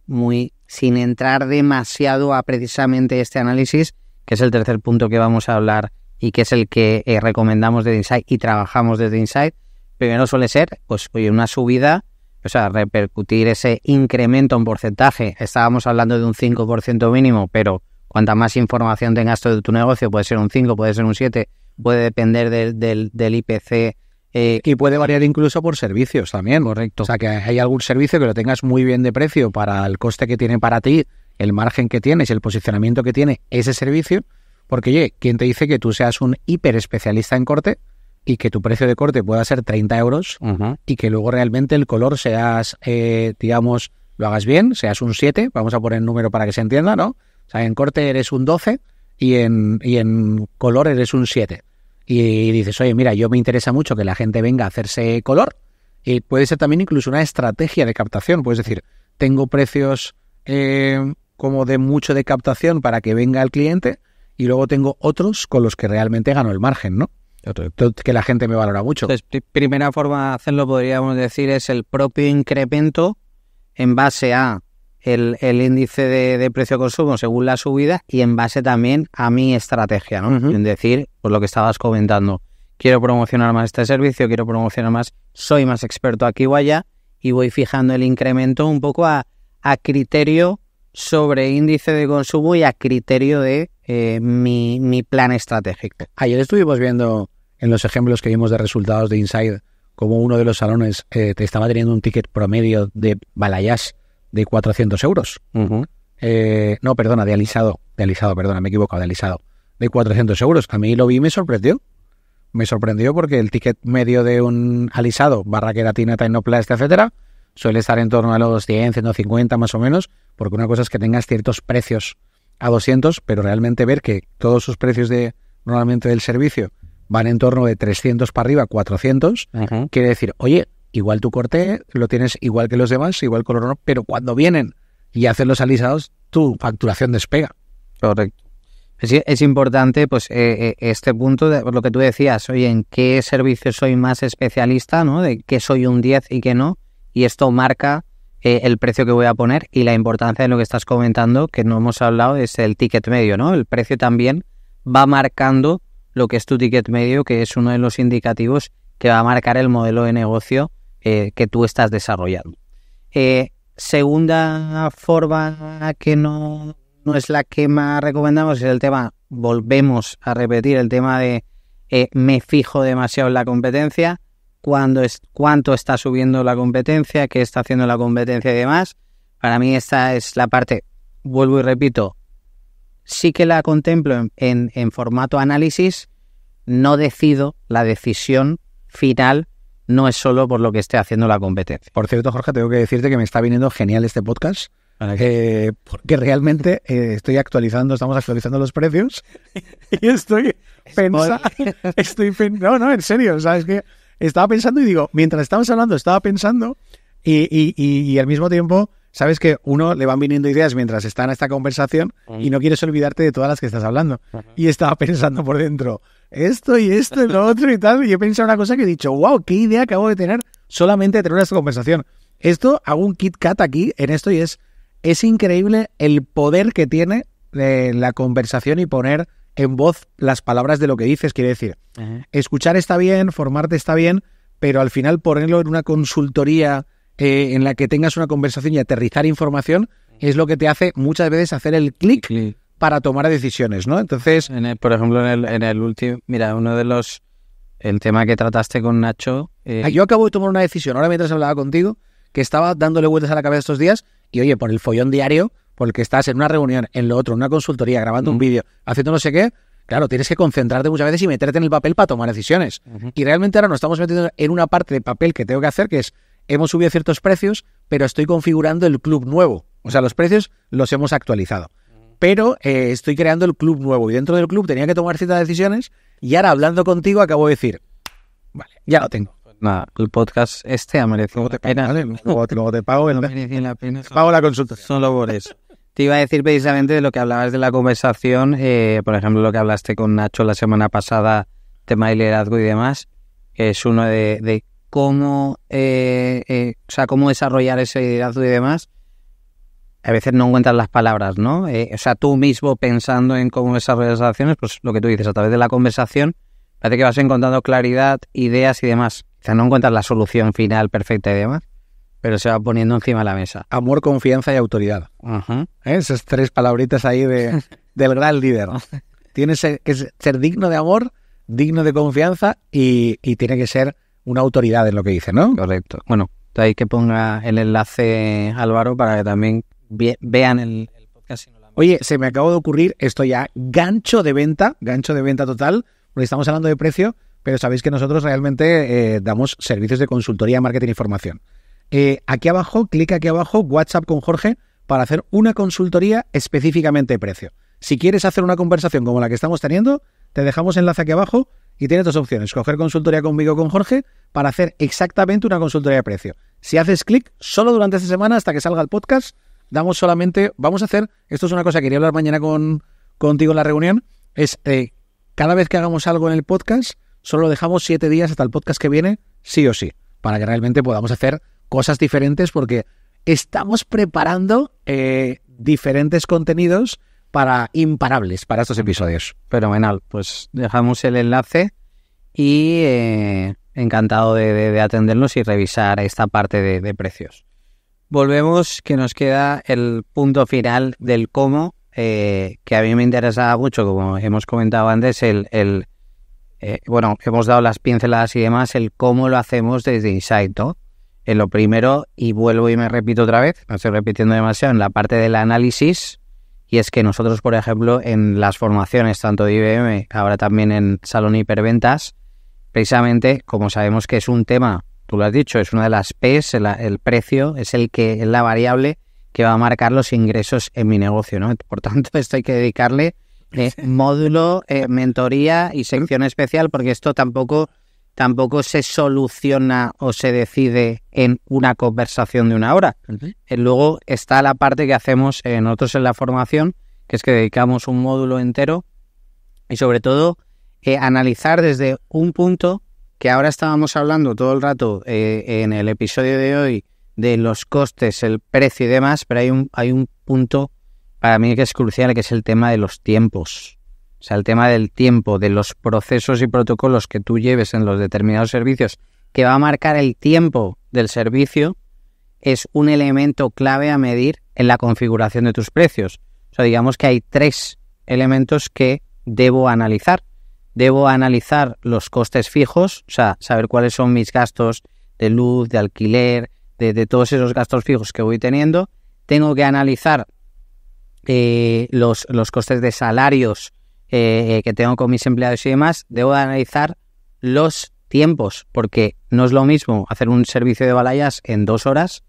muy sin entrar demasiado a precisamente este análisis, que es el tercer punto que vamos a hablar y que es el que eh, recomendamos desde Insight y trabajamos desde Insight, primero suele ser, pues, oye, una subida, o sea, repercutir ese incremento en porcentaje. Estábamos hablando de un 5% mínimo, pero cuanta más información tengas de tu negocio, puede ser un 5, puede ser un 7, puede depender del IPC eh, y puede variar incluso por servicios también. Correcto. O sea, que hay algún servicio que lo tengas muy bien de precio para el coste que tiene para ti, el margen que tienes, el posicionamiento que tiene ese servicio. Porque, oye, ¿quién te dice que tú seas un hiper especialista en corte y que tu precio de corte pueda ser 30 euros y que luego realmente el color seas, eh, digamos, lo hagas bien, seas un 7, vamos a poner el número para que se entienda, ¿no? O sea, en corte eres un 12 y en, y en color eres un 7 y dices, oye, mira, yo me interesa mucho que la gente venga a hacerse color. Y puede ser también incluso una estrategia de captación. Puedes decir, tengo precios eh, como de mucho de captación para que venga el cliente y luego tengo otros con los que realmente gano el margen, ¿no? Que la gente me valora mucho. Entonces, primera forma de hacerlo, podríamos decir, es el propio incremento en base a el, índice de, de, precio consumo según la subida y en base también a mi estrategia, ¿no? decir, por pues lo que estabas comentando, quiero promocionar más este servicio, quiero promocionar más, soy más experto aquí o allá y voy fijando el incremento un poco a, criterio sobre índice de consumo y a criterio de eh, mi, plan estratégico. Ayer estuvimos viendo en los ejemplos que vimos de resultados de Inside como uno de los salones te eh, estaba teniendo un ticket promedio de balayage de 400 euros. Eh, no, perdona, de alisado. De alisado, perdona, me he equivocado, de alisado. De 400 euros. A mí lo vi y me sorprendió. Me sorprendió porque el ticket medio de un alisado, barra queratina, Tainoplast, etcétera, suele estar en torno a los 100, 150 más o menos, porque una cosa es que tengas ciertos precios a 200, pero realmente ver que todos sus precios de normalmente del servicio van en torno de 300 para arriba, 400, quiere decir, oye, Igual tu corte lo tienes igual que los demás, igual color no, pero cuando vienen y hacen los alisados, tu facturación despega. Correcto. Es, importante, pues, eh, eh, este punto de lo que tú decías, oye, en qué servicio soy más especialista, ¿no? De qué soy un 10 y qué no. Y esto marca eh, el precio que voy a poner y la importancia de lo que estás comentando, que no hemos hablado, es el ticket medio, ¿no? El precio también va marcando lo que es tu ticket medio, que es uno de los indicativos que va a marcar el modelo de negocio eh, que tú estás desarrollando. Eh, segunda forma que no, no es la que más recomendamos es el tema, volvemos a repetir el tema de eh, me fijo demasiado en la competencia, cuando es, cuánto está subiendo la competencia, qué está haciendo la competencia y demás. Para mí esta es la parte, vuelvo y repito, sí que la contemplo en formato análisis, no decido la decisión final no es solo por lo que esté haciendo la competencia. Por cierto, Jorge, tengo que decirte que me está viniendo genial este podcast. Eh, porque realmente eh, estoy actualizando, estamos actualizando los precios y estoy pensando, estoy no, no, en serio, ¿sabes que estaba pensando y digo, mientras estamos hablando, estaba pensando y, al mismo tiempo, sabes que uno le van viniendo ideas mientras está en esta conversación y mm. no quieres olvidarte de todas las que estás hablando. Y estaba pensando por dentro, esto y esto y lo otro y tal. Y he pensado una cosa que he dicho, wow, qué idea acabo de tener solamente de tener esta conversación. Esto, hago un Kit Kat aquí en esto y es, es increíble el poder que tiene eh, la conversación y poner en voz las palabras de lo que dices. Quiere decir, escuchar está bien, formarte está bien, pero al final ponerlo en una consultoría eh, en la que tengas una conversación y aterrizar información es lo que te hace muchas veces hacer el clic para tomar decisiones, ¿no? Entonces... por ejemplo, en el, último... Mira, uno de los... El tema que trataste con Nacho... Eh, ah, yo acabo de tomar una decisión, ahora mientras hablaba contigo, que estaba dándole vueltas a la cabeza estos días y, oye, por el follón diario, porque estás en una reunión, en lo otro, en una consultoría, grabando un vídeo, haciendo no sé qué, claro, tienes que concentrarte muchas veces y meterte en el papel para tomar decisiones. Y realmente ahora nos estamos metiendo en una parte de papel que tengo que hacer, que es, hemos subido ciertos precios, pero estoy configurando el club nuevo. O sea, los precios los hemos actualizado pero eh, estoy creando el club nuevo y dentro del club tenía que tomar ciertas decisiones y ahora hablando contigo acabo de decir, vale, ya lo tengo. Pues nada, el podcast este ha merecido la pena. luego, te pago, el, la pena, te pago la consulta. Solo por eso. Te iba a decir precisamente de lo que hablabas de la conversación, eh, por ejemplo, lo que hablaste con Nacho la semana pasada, tema de liderazgo y demás, que es uno de, cómo, eh, o sea, cómo desarrollar ese liderazgo y demás a veces no encuentras las palabras, ¿no? Eh, o sea, tú mismo pensando en cómo desarrollar las relaciones, pues lo que tú dices, a través de la conversación, parece que vas encontrando claridad, ideas y demás. o sea, no encuentras la solución final perfecta y demás, pero se va poniendo encima de la mesa. Amor, confianza y autoridad. ¿Eh? Esas tres palabritas ahí de, del gran líder. Tienes que ser digno de amor, digno de confianza y, tiene que ser una autoridad en lo que dice, ¿no? Correcto. Bueno, ahí que ponga el enlace, Álvaro, para que también vean el, podcast. No Oye, se me acabó de ocurrir esto ya, gancho de venta, gancho de venta total, porque estamos hablando de precio, pero sabéis que nosotros realmente eh, damos servicios de consultoría, marketing y formación. Eh, aquí abajo, clic aquí abajo, WhatsApp con Jorge, para hacer una consultoría específicamente de precio. Si quieres hacer una conversación como la que estamos teniendo, te dejamos enlace aquí abajo y tienes dos opciones. Coger consultoría conmigo con Jorge para hacer exactamente una consultoría de precio. Si haces clic, solo durante esta semana hasta que salga el podcast, damos solamente, vamos a hacer, esto es una cosa que quería hablar mañana contigo en la reunión, es eh, cada vez que hagamos algo en el podcast, solo lo dejamos siete días hasta el podcast que viene, sí o sí, para que realmente podamos hacer cosas diferentes porque estamos preparando eh, diferentes contenidos para imparables, para estos episodios. Fenomenal, pues dejamos el enlace y eh, encantado de, atendernos y revisar esta parte de precios. Volvemos, que nos queda el punto final del cómo, eh, que a mí me interesaba mucho, como hemos comentado antes, el, el eh, bueno, hemos dado las pinceladas y demás, el cómo lo hacemos desde Insight, En lo primero, y vuelvo y me repito otra vez, no estoy repitiendo demasiado, en la parte del análisis, y es que nosotros, por ejemplo, en las formaciones, tanto de IBM, ahora también en Salón Hiperventas, precisamente, como sabemos que es un tema tú lo has dicho, es una de las P's, el, precio es el que es la variable que va a marcar los ingresos en mi negocio, ¿no? Por tanto, esto hay que dedicarle eh, módulo, eh, mentoría y sección especial, porque esto tampoco, tampoco se soluciona o se decide en una conversación de una hora. Eh, luego está la parte que hacemos nosotros en la formación, que es que dedicamos un módulo entero y sobre todo analizar desde un punto que ahora estábamos hablando todo el rato eh, en el episodio de hoy de los costes, el precio y demás, pero hay un, hay un punto para mí que es crucial, que es el tema de los tiempos. O sea, el tema del tiempo, de los procesos y protocolos que tú lleves en los determinados servicios, que va a marcar el tiempo del servicio, es un elemento clave a medir en la configuración de tus precios. O sea, digamos que hay tres elementos que debo analizar debo analizar los costes fijos, o sea, saber cuáles son mis gastos de luz, de alquiler, de, todos esos gastos fijos que voy teniendo. Tengo que analizar eh, los, los, costes de salarios eh, que tengo con mis empleados y demás. Debo analizar los tiempos, porque no es lo mismo hacer un servicio de balayas en dos horas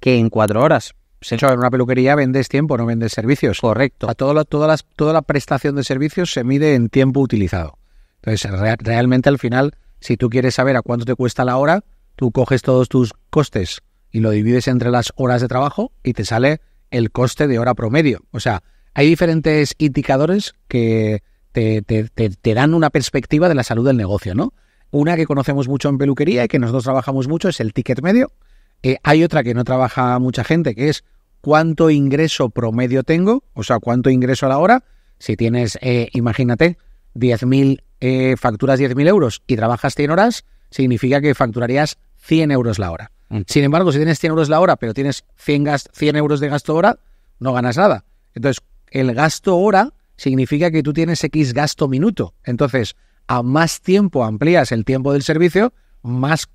que en cuatro horas. De en una peluquería vendes tiempo, no vendes servicios. Correcto. toda, toda la prestación de servicios se mide en tiempo utilizado. Entonces, realmente al final, si tú quieres saber a cuánto te cuesta la hora, tú coges todos tus costes y lo divides entre las horas de trabajo y te sale el coste de hora promedio. O sea, hay diferentes indicadores que te, dan una perspectiva de la salud del negocio, ¿no? Una que conocemos mucho en peluquería y que nosotros trabajamos mucho es el ticket medio. Eh, hay otra que no trabaja mucha gente, que es cuánto ingreso promedio tengo, o sea, cuánto ingreso a la hora. Si tienes, eh, imagínate, 10.000 eh, facturas 10.000 euros y trabajas 100 horas, significa que facturarías 100 euros la hora. Sin embargo, si tienes 100 euros la hora, pero tienes 100, gas, 100 euros de gasto hora, no ganas nada. Entonces, el gasto hora significa que tú tienes X gasto minuto. Entonces, a más tiempo amplías el tiempo del servicio, más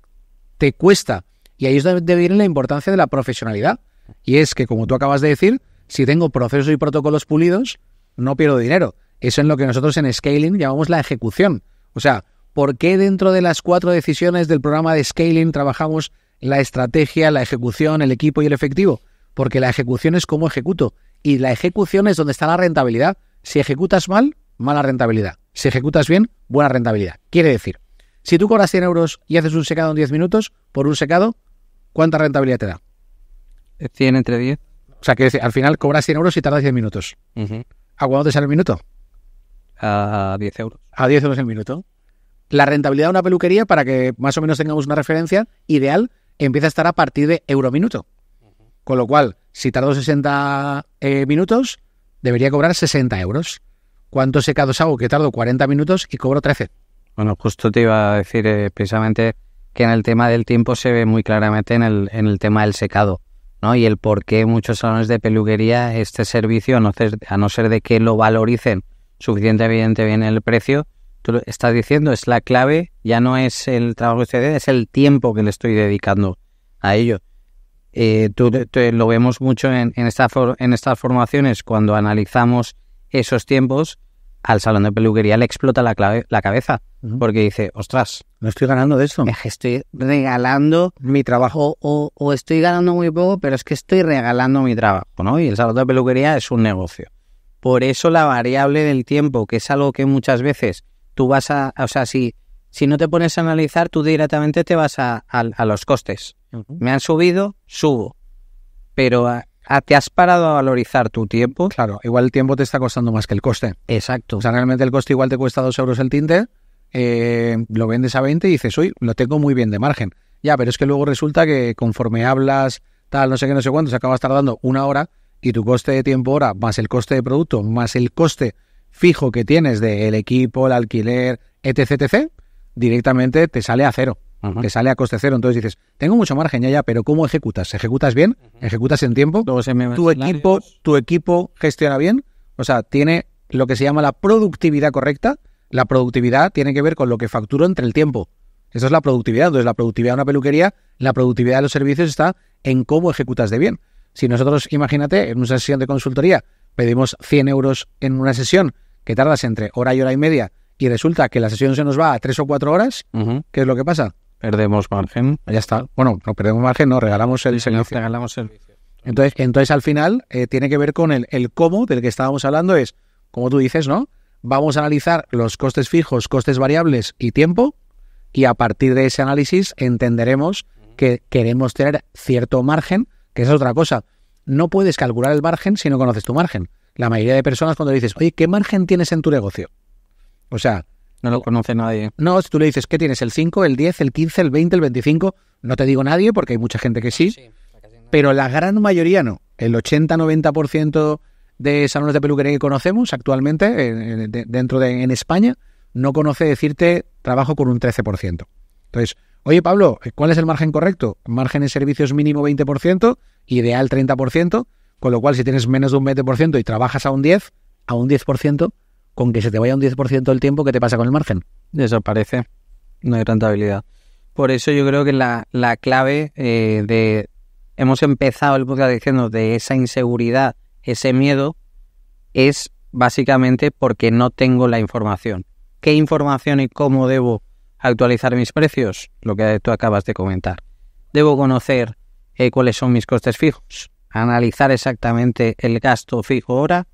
te cuesta. Y ahí es donde viene la importancia de la profesionalidad. Y es que, como tú acabas de decir, si tengo procesos y protocolos pulidos, no pierdo dinero. Eso es lo que nosotros en scaling llamamos la ejecución. O sea, ¿por qué dentro de las cuatro decisiones del programa de scaling trabajamos la estrategia, la ejecución, el equipo y el efectivo? Porque la ejecución es cómo ejecuto. Y la ejecución es donde está la rentabilidad. Si ejecutas mal, mala rentabilidad. Si ejecutas bien, buena rentabilidad. Quiere decir, si tú cobras 100 euros y haces un secado en 10 minutos, por un secado, ¿cuánta rentabilidad te da? 100 entre 10. O sea, que al final cobras 100 euros y tardas 10 minutos. ¿A cuándo te sale el minuto? a 10 euros. A 10 euros el minuto. La rentabilidad de una peluquería, para que más o menos tengamos una referencia ideal, empieza a estar a partir de euro minuto. Con lo cual, si tardo 60 eh, minutos, debería cobrar 60 euros. ¿Cuántos secados hago? Que tardo 40 minutos y cobro 13. Bueno, justo te iba a decir eh, precisamente que en el tema del tiempo se ve muy claramente en el, tema del secado. ¿no? Y el por qué muchos salones de peluquería este servicio, no ser, a no ser de que lo valoricen Suficiente, evidente viene el precio, tú lo estás diciendo, es la clave, ya no es el trabajo que estoy haciendo, es el tiempo que le estoy dedicando a ello. Eh, tú, lo vemos mucho en, estas formaciones cuando analizamos esos tiempos, al salón de peluquería le explota la, clave, la cabeza porque dice, ostras, no estoy ganando de eso. Estoy regalando mi trabajo o, o, estoy ganando muy poco, pero es que estoy regalando mi trabajo, ¿no? Y el salón de peluquería es un negocio. Por eso la variable del tiempo, que es algo que muchas veces tú vas a, o sea, si, si no te pones a analizar, tú directamente te vas a, los costes. Me han subido, subo. Pero ah, ah, te has parado a valorizar tu tiempo. Claro, igual el tiempo te está costando más que el coste. Exacto. O sea, realmente el coste igual te cuesta dos euros el tinte, eh, lo vendes a 20 y dices, uy, lo tengo muy bien de margen. Ya, pero es que luego resulta que conforme hablas, tal, no sé qué, no sé cuánto, se acabas tardando una hora y tu coste de tiempo hora más el coste de producto más el coste fijo que tienes del equipo, el alquiler, etc, etc, directamente te sale a cero. Te sale a coste cero. Entonces dices, tengo mucho margen ya, ya, pero ¿cómo ejecutas? ¿Ejecutas bien? ¿Ejecutas en tiempo? ¿Tu equipo, ¿Tu equipo gestiona bien? O sea, tiene lo que se llama la productividad correcta. La productividad tiene que ver con lo que facturo entre el tiempo. Eso es la productividad. Entonces, la productividad de una peluquería, la productividad de los servicios está en cómo ejecutas de bien. Si nosotros, imagínate, en una sesión de consultoría pedimos 100 euros en una sesión que tardas entre hora y hora y media y resulta que la sesión se nos va a tres o cuatro horas, ¿qué es lo que pasa? Perdemos margen. Ya está. Bueno, no perdemos margen, no, regalamos el servicio. Regalamos el... Entonces, entonces, al final, eh, tiene que ver con el, el cómo del que estábamos hablando, es, como tú dices, ¿no? Vamos a analizar los costes fijos, costes variables y tiempo, y a partir de ese análisis entenderemos que queremos tener cierto margen que esa es otra cosa. No puedes calcular el margen si no conoces tu margen. La mayoría de personas cuando le dices, oye, ¿qué margen tienes en tu negocio? O sea... No lo conoce nadie. No, si tú le dices, ¿qué tienes? ¿El 5, el 10, el 15, el 20, el 25? No te digo nadie porque hay mucha gente que sí, pero la gran mayoría no. El 80-90% de salones de peluquería que conocemos actualmente eh, eh, dentro de en España no conoce decirte trabajo con un 13%. Entonces, Oye, Pablo, eh, ¿cuál es el margen correcto? Margen en servicios mínimo 20%, ideal 30%, con lo cual si tienes menos de un 20% y trabajas a un 10%, a un 10%, con que se te vaya un 10% el tiempo, ¿qué te pasa con el margen? Desaparece, no hay rentabilidad. Por eso yo creo que la, clave eh, de... Hemos empezado el podcast diciendo de esa inseguridad, ese miedo, es básicamente porque no tengo la información. ¿Qué información y cómo debo actualizar mis precios, lo que tú acabas de comentar. Debo conocer eh, cuáles son mis costes fijos, analizar exactamente el gasto fijo hora,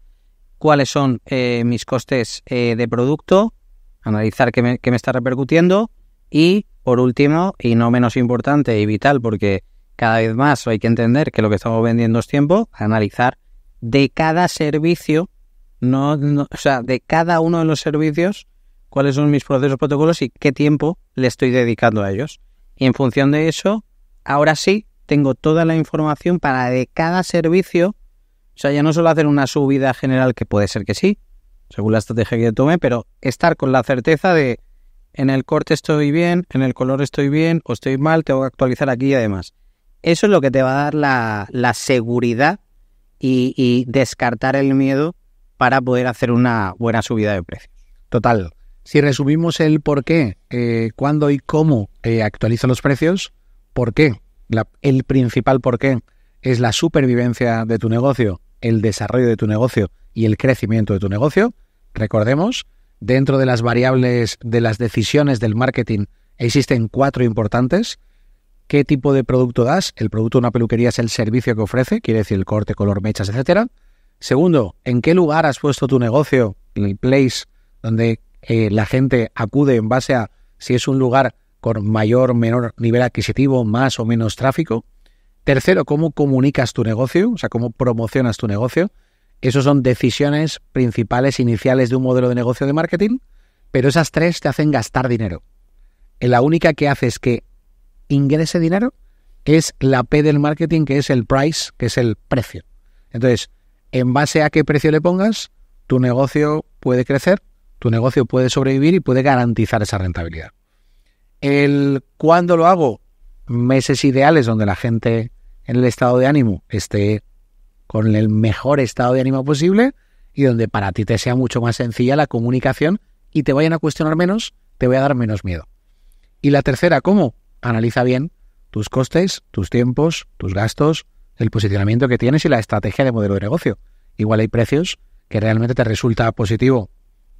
cuáles son eh, mis costes eh, de producto, analizar qué me, está repercutiendo y, por último, y no menos importante y vital, porque cada vez más hay que entender que lo que estamos vendiendo es tiempo, analizar de cada servicio, no, o sea, de cada uno de los servicios, cuáles son mis procesos, protocolos y qué tiempo le estoy dedicando a ellos. Y en función de eso, ahora sí tengo toda la información para de cada servicio, o sea, ya no solo hacer una subida general, que puede ser que sí, según la estrategia que yo tome, pero estar con la certeza de en el corte estoy bien, en el color estoy bien o estoy mal, tengo que actualizar aquí y además. Eso es lo que te va a dar la, seguridad y, y descartar el miedo para poder hacer una buena subida de precio, Total, si resumimos el por qué, eh, cuándo y cómo eh, actualiza los precios, ¿por qué? el principal por qué es la supervivencia de tu negocio, el desarrollo de tu negocio y el crecimiento de tu negocio. Recordemos, dentro de las variables de las decisiones del marketing existen cuatro importantes. ¿Qué tipo de producto das? El producto de una peluquería es el servicio que ofrece, quiere decir el corte, color, mechas, etcétera. Segundo, ¿en qué lugar has puesto tu negocio? En el place donde eh, la gente acude en base a si es un lugar con mayor o menor nivel adquisitivo, más o menos tráfico. Tercero, cómo comunicas tu negocio, o sea, cómo promocionas tu negocio. Esas son decisiones principales, iniciales de un modelo de negocio de marketing, pero esas tres te hacen gastar dinero. Eh, la única que hace es que ingrese dinero es la P del marketing, que es el price, que es el precio. Entonces, en base a qué precio le pongas, tu negocio puede crecer tu negocio puede sobrevivir y puede garantizar esa rentabilidad. El cuándo lo hago, meses ideales donde la gente en el estado de ánimo esté con el mejor estado de ánimo posible y donde para ti te sea mucho más sencilla la comunicación y te vayan a cuestionar menos, te voy a dar menos miedo. Y la tercera, ¿cómo? Analiza bien tus costes, tus tiempos, tus gastos, el posicionamiento que tienes y la estrategia de modelo de negocio. Igual hay precios que realmente te resulta positivo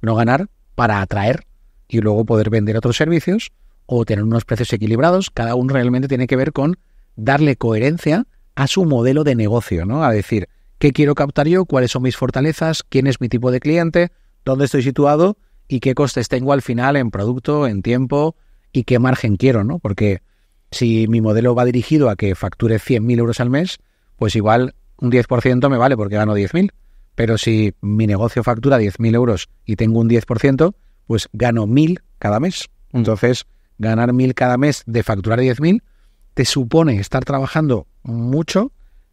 no ganar para atraer y luego poder vender otros servicios o tener unos precios equilibrados. Cada uno realmente tiene que ver con darle coherencia a su modelo de negocio, ¿no? A decir, ¿qué quiero captar yo? ¿Cuáles son mis fortalezas? ¿Quién es mi tipo de cliente? ¿Dónde estoy situado? ¿Y qué costes tengo al final en producto, en tiempo? ¿Y qué margen quiero, no? Porque si mi modelo va dirigido a que facture 100.000 euros al mes, pues igual un 10% me vale porque gano 10.000. Pero si mi negocio factura 10.000 euros y tengo un 10%, pues gano 1.000 cada mes. Mm. Entonces, ganar 1.000 cada mes de facturar 10.000 te supone estar trabajando mucho,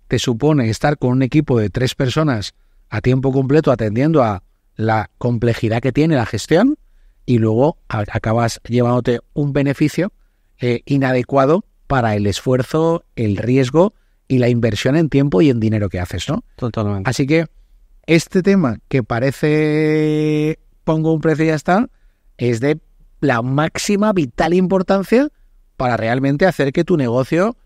te supone estar con un equipo de tres personas a tiempo completo atendiendo a la complejidad que tiene la gestión y luego acabas llevándote un beneficio eh, inadecuado para el esfuerzo, el riesgo y la inversión en tiempo y en dinero que haces, ¿no? Totalmente. Así que este tema que parece pongo un precio y ya está, es de la máxima vital importancia para realmente hacer que tu negocio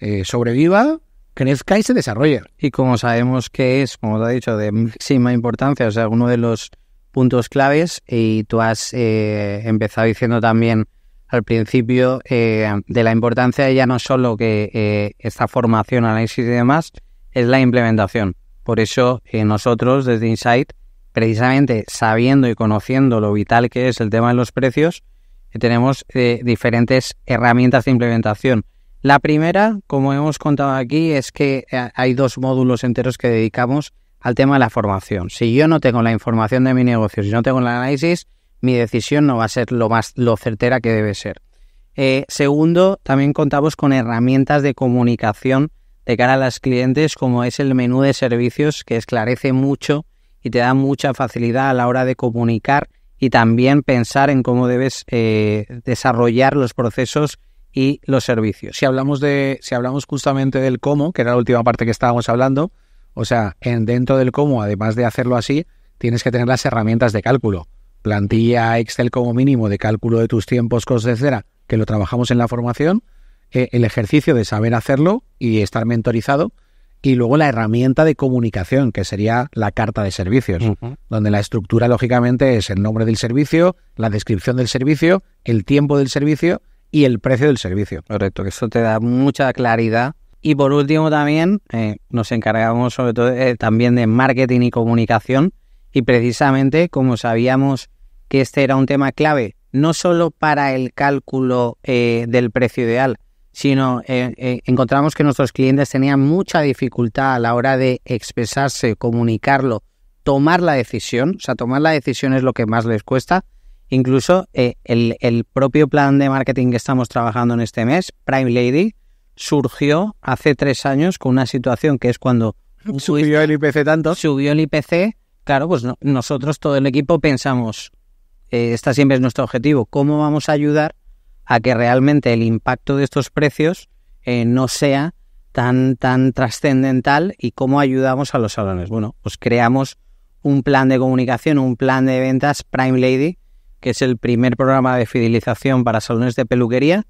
eh, sobreviva, crezca y se desarrolle. Y como sabemos que es, como te he dicho, de máxima importancia, o sea, uno de los puntos claves, y tú has eh, empezado diciendo también al principio eh, de la importancia ya no solo que esta formación, análisis y demás, es la implementación. Por eso eh, nosotros desde Insight, precisamente sabiendo y conociendo lo vital que es el tema de los precios, eh, tenemos eh, diferentes herramientas de implementación. La primera, como hemos contado aquí, es que hay dos módulos enteros que dedicamos al tema de la formación. Si yo no tengo la información de mi negocio, si no tengo el análisis, mi decisión no va a ser lo más lo certera que debe ser. segundo, también contamos con herramientas de comunicación de cara a las clientes como es el menú de servicios que esclarece mucho y te da mucha facilidad a la hora de comunicar y también pensar en cómo debes eh, desarrollar los procesos y los servicios. Si hablamos si hablamos justamente del cómo, que era la última parte que estábamos hablando, o sea, en, dentro del cómo, además de hacerlo así, tienes que tener las herramientas de cálculo. Plantilla Excel como mínimo de cálculo de tus tiempos, cosas, etcétera, que lo trabajamos en la formación, eh, el ejercicio de saber hacerlo y estar mentorizado. Y luego la herramienta de comunicación, que sería la carta de servicios, donde la estructura, lógicamente, es el nombre del servicio, la descripción del servicio, el tiempo del servicio y el precio del servicio. Correcto, que eso te da mucha claridad. Y por último también eh, nos encargamos sobre todo eh, también de marketing y comunicación. Y precisamente como sabíamos que este era un tema clave, no solo para el cálculo del precio ideal, sino eh, eh, encontramos que nuestros clientes tenían mucha dificultad a la hora de expresarse, comunicarlo, tomar la decisión, o sea, tomar la decisión es lo que más les cuesta. Incluso eh, el, propio plan de marketing que estamos trabajando en este mes, Prime Lady, surgió hace tres años con una situación que es cuando... Subió el IPC tanto. Subió el IPC. Claro, pues nosotros, todo el equipo, pensamos, Esta siempre es nuestro objetivo, ¿cómo vamos a ayudar a que realmente el impacto de estos precios eh, no sea tan, tan trascendental y cómo ayudamos a los salones. Bueno, pues creamos un plan de comunicación, un plan de ventas Prime Lady, que es el primer programa de fidelización para salones de peluquería,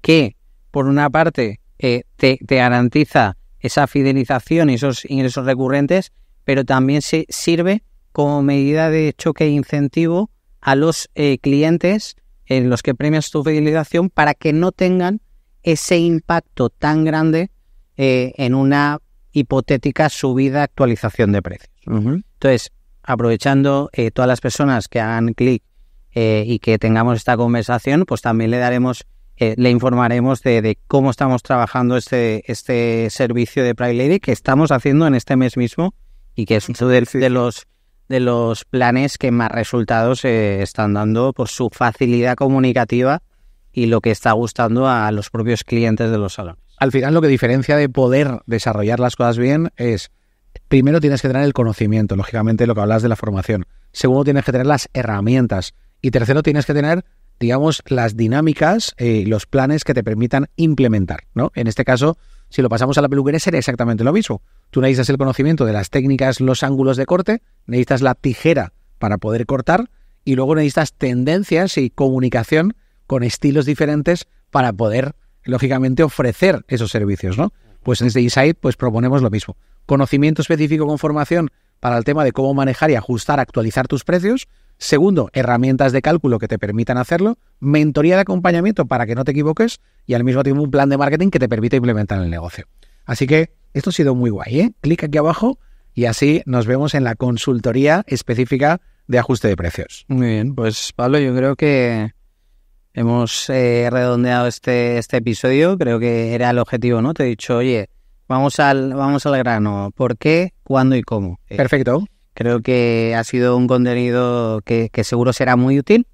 que por una parte eh, te, garantiza esa fidelización y esos ingresos recurrentes, pero también se sirve como medida de choque e incentivo a los eh, clientes en los que premias tu fidelización para que no tengan ese impacto tan grande eh, en una hipotética subida actualización de precios. Entonces, aprovechando eh, todas las personas que hagan clic eh, y que tengamos esta conversación, pues también le daremos, le informaremos de, cómo estamos trabajando este, este servicio de Pride Lady que estamos haciendo en este mes mismo y que es uno de los de los planes que más resultados eh, están dando por su facilidad comunicativa y lo que está gustando a los propios clientes de los salones. Al final lo que diferencia de poder desarrollar las cosas bien es, primero tienes que tener el conocimiento, lógicamente lo que hablas de la formación. Segundo, tienes que tener las herramientas. Y tercero, tienes que tener, digamos, las dinámicas eh, y los planes que te permitan implementar, ¿no? En este caso, si lo pasamos a la peluquería, sería exactamente lo mismo. Tú necesitas el conocimiento de las técnicas, los ángulos de corte, necesitas la tijera para poder cortar y luego necesitas tendencias y comunicación con estilos diferentes para poder, lógicamente, ofrecer esos servicios, ¿no? Pues en este Insight pues proponemos lo mismo. Conocimiento específico con formación para el tema de cómo manejar y ajustar, actualizar tus precios. Segundo, herramientas de cálculo que te permitan hacerlo. Mentoría de acompañamiento para que no te equivoques. Y al mismo tiempo un plan de marketing que te permita implementar el negocio. Así que esto ha sido muy guay, ¿eh? Clic aquí abajo y así nos vemos en la consultoría específica de ajuste de precios. Muy bien, pues Pablo, yo creo que hemos eh, redondeado este, este episodio, creo que era el objetivo, ¿no? Te he dicho, oye, vamos al, vamos al grano, ¿por qué, cuándo y cómo? Eh, Perfecto. Creo que ha sido un contenido que, que seguro será muy útil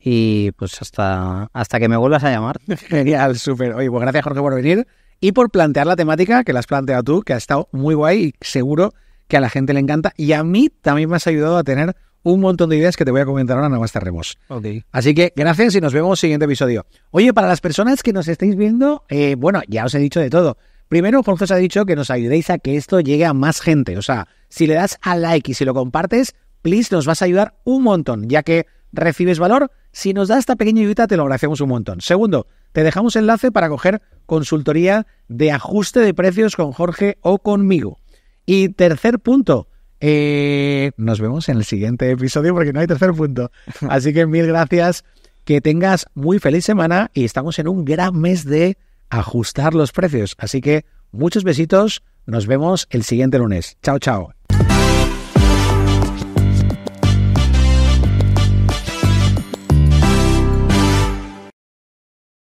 y pues hasta, hasta que me vuelvas a llamar. Genial, súper. Oye, pues gracias Jorge por venir y por plantear la temática que la has planteado tú, que ha estado muy guay y seguro que a la gente le encanta. Y a mí también me has ayudado a tener un montón de ideas que te voy a comentar ahora, nada más Remos. Así que gracias y nos vemos en el siguiente episodio. Oye, para las personas que nos estáis viendo, eh, bueno, ya os he dicho de todo. Primero, Juanjo os ha dicho que nos ayudéis a que esto llegue a más gente. O sea, si le das a like y si lo compartes, please, nos vas a ayudar un montón, ya que recibes valor. Si nos da esta pequeña ayuda, te lo agradecemos un montón. Segundo, te dejamos enlace para coger consultoría de ajuste de precios con Jorge o conmigo. Y tercer punto, eh, nos vemos en el siguiente episodio porque no hay tercer punto. Así que mil gracias, que tengas muy feliz semana y estamos en un gran mes de ajustar los precios. Así que muchos besitos, nos vemos el siguiente lunes. Chao, chao.